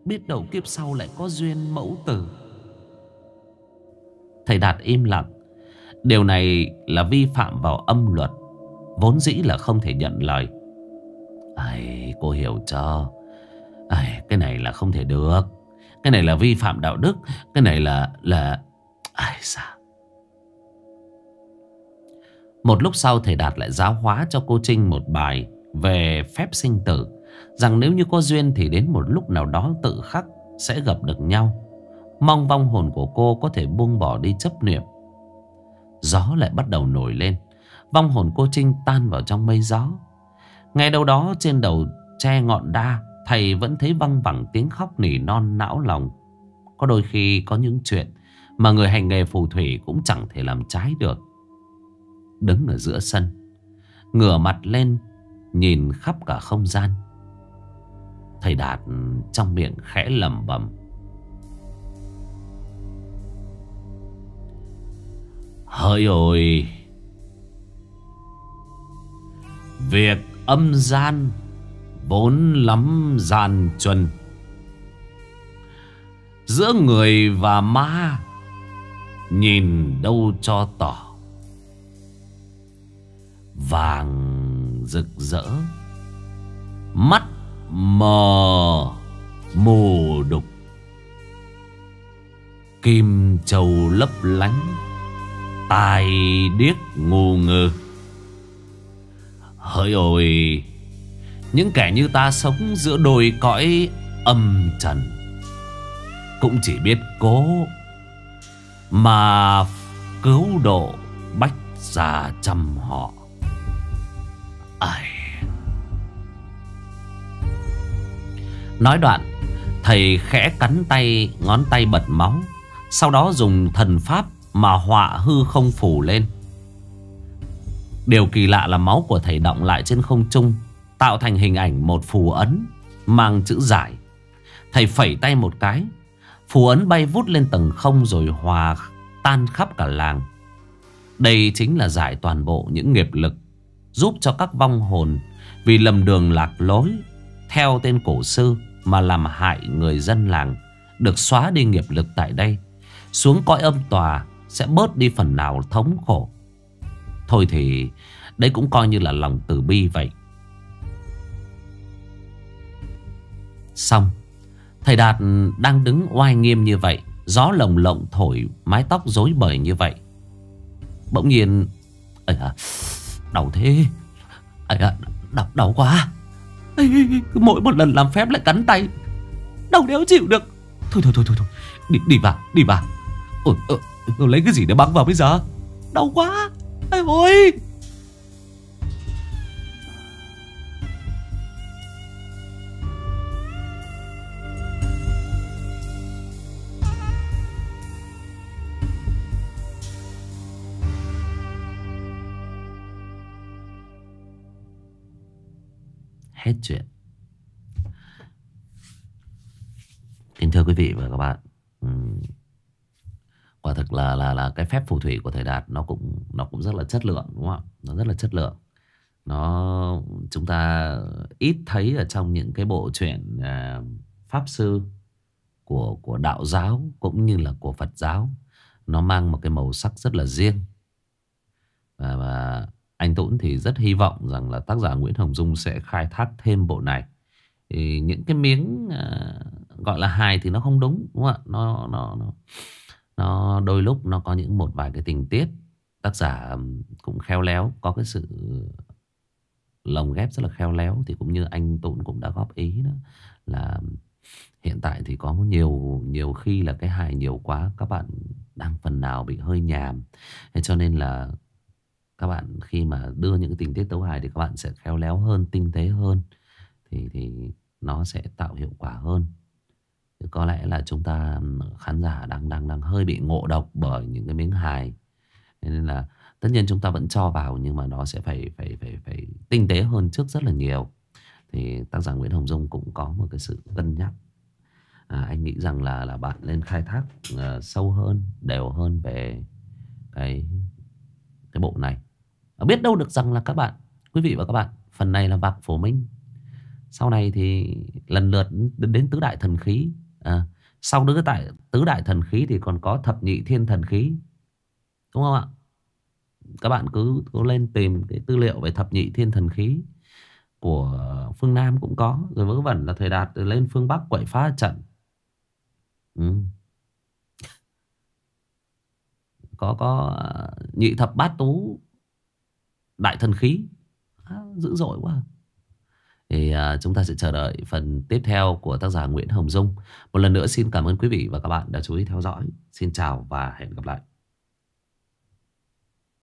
[SPEAKER 1] biết đầu kiếp sau lại có duyên mẫu tử thầy đạt im lặng điều này là vi phạm vào âm luật vốn dĩ là không thể nhận lời ai cô hiểu cho ai cái này là không thể được cái này là vi phạm đạo đức cái này là là ai sao một lúc sau thầy Đạt lại giáo hóa cho cô Trinh một bài về phép sinh tử. Rằng nếu như có duyên thì đến một lúc nào đó tự khắc sẽ gặp được nhau. Mong vong hồn của cô có thể buông bỏ đi chấp niệm. Gió lại bắt đầu nổi lên. Vong hồn cô Trinh tan vào trong mây gió. Ngay đâu đó trên đầu tre ngọn đa Thầy vẫn thấy văng vẳng tiếng khóc nỉ non não lòng Có đôi khi có những chuyện Mà người hành nghề phù thủy cũng chẳng thể làm trái được đứng ở giữa sân Ngửa mặt lên Nhìn khắp cả không gian Thầy Đạt trong miệng khẽ lầm bầm Hỡi ôi Việc âm gian Vốn lắm gian chuân Giữa người và ma Nhìn đâu cho tỏ vàng rực rỡ mắt mờ mù đục kim châu lấp lánh tai điếc ngu ngơ hỡi ôi những kẻ như ta sống giữa đồi cõi âm trần cũng chỉ biết cố mà cứu độ bách già trăm họ Ai... Nói đoạn Thầy khẽ cắn tay Ngón tay bật máu Sau đó dùng thần pháp Mà họa hư không phủ lên Điều kỳ lạ là máu của thầy động lại trên không trung Tạo thành hình ảnh một phù ấn Mang chữ giải Thầy phẩy tay một cái Phù ấn bay vút lên tầng không rồi hòa tan khắp cả làng Đây chính là giải toàn bộ những nghiệp lực giúp cho các vong hồn vì lầm đường lạc lối theo tên cổ sư mà làm hại người dân làng được xóa đi nghiệp lực tại đây xuống cõi âm tòa sẽ bớt đi phần nào thống khổ thôi thì đấy cũng coi như là lòng từ bi vậy xong thầy đạt đang đứng oai nghiêm như vậy gió lồng lộng thổi mái tóc rối bời như vậy bỗng nhiên ấy à, Đau thế à, đau, đau quá cứ Mỗi một lần làm phép lại cắn tay Đau đéo chịu được Thôi thôi thôi thôi, thôi. Đi, đi vào đi vào Ủa, ừ, lấy cái gì để băng vào bây giờ Đau quá Ôi ôi chuyện Kính thưa quý vị và các bạn Quả thực là là là cái phép phù thủy của thầy Đạt nó cũng nó cũng rất là chất lượng đúng không Nó rất là chất lượng. Nó chúng ta ít thấy ở trong những cái bộ truyện à, pháp sư của của đạo giáo cũng như là của Phật giáo nó mang một cái màu sắc rất là riêng. Và và anh Tũng thì rất hy vọng rằng là tác giả Nguyễn Hồng Dung sẽ khai thác thêm bộ này. Thì những cái miếng uh, gọi là hài thì nó không đúng đúng không ạ? Nó nó nó nó đôi lúc nó có những một vài cái tình tiết tác giả cũng khéo léo có cái sự lồng ghép rất là khéo léo thì cũng như anh Tụng cũng đã góp ý đó là hiện tại thì có nhiều nhiều khi là cái hài nhiều quá các bạn đang phần nào bị hơi nhàm cho nên là các bạn khi mà đưa những cái tình tiết tấu hài thì các bạn sẽ khéo léo hơn tinh tế hơn thì thì nó sẽ tạo hiệu quả hơn thì có lẽ là chúng ta khán giả đang đang đang hơi bị ngộ độc bởi những cái miếng hài nên là tất nhiên chúng ta vẫn cho vào nhưng mà nó sẽ phải phải phải phải tinh tế hơn trước rất là nhiều thì tác giả Nguyễn Hồng Dung cũng có một cái sự cân nhắc à, anh nghĩ rằng là là bạn nên khai thác uh, sâu hơn đều hơn về cái cái bộ này Biết đâu được rằng là các bạn Quý vị và các bạn Phần này là Vạc Phổ Minh Sau này thì lần lượt đến tứ đại thần khí à, Sau đó tại tứ đại thần khí Thì còn có thập nhị thiên thần khí Đúng không ạ Các bạn cứ, cứ lên tìm cái tư liệu về thập nhị thiên thần khí Của phương Nam cũng có Rồi vớ vẩn là thời Đạt lên phương Bắc quậy phá trận ừ. Có có à, nhị thập bát tú đại thần khí à, dữ dội quá thì à, chúng ta sẽ chờ đợi phần tiếp theo của tác giả Nguyễn Hồng Dung một lần nữa xin cảm ơn quý vị và các bạn đã chú ý theo dõi xin chào và hẹn gặp lại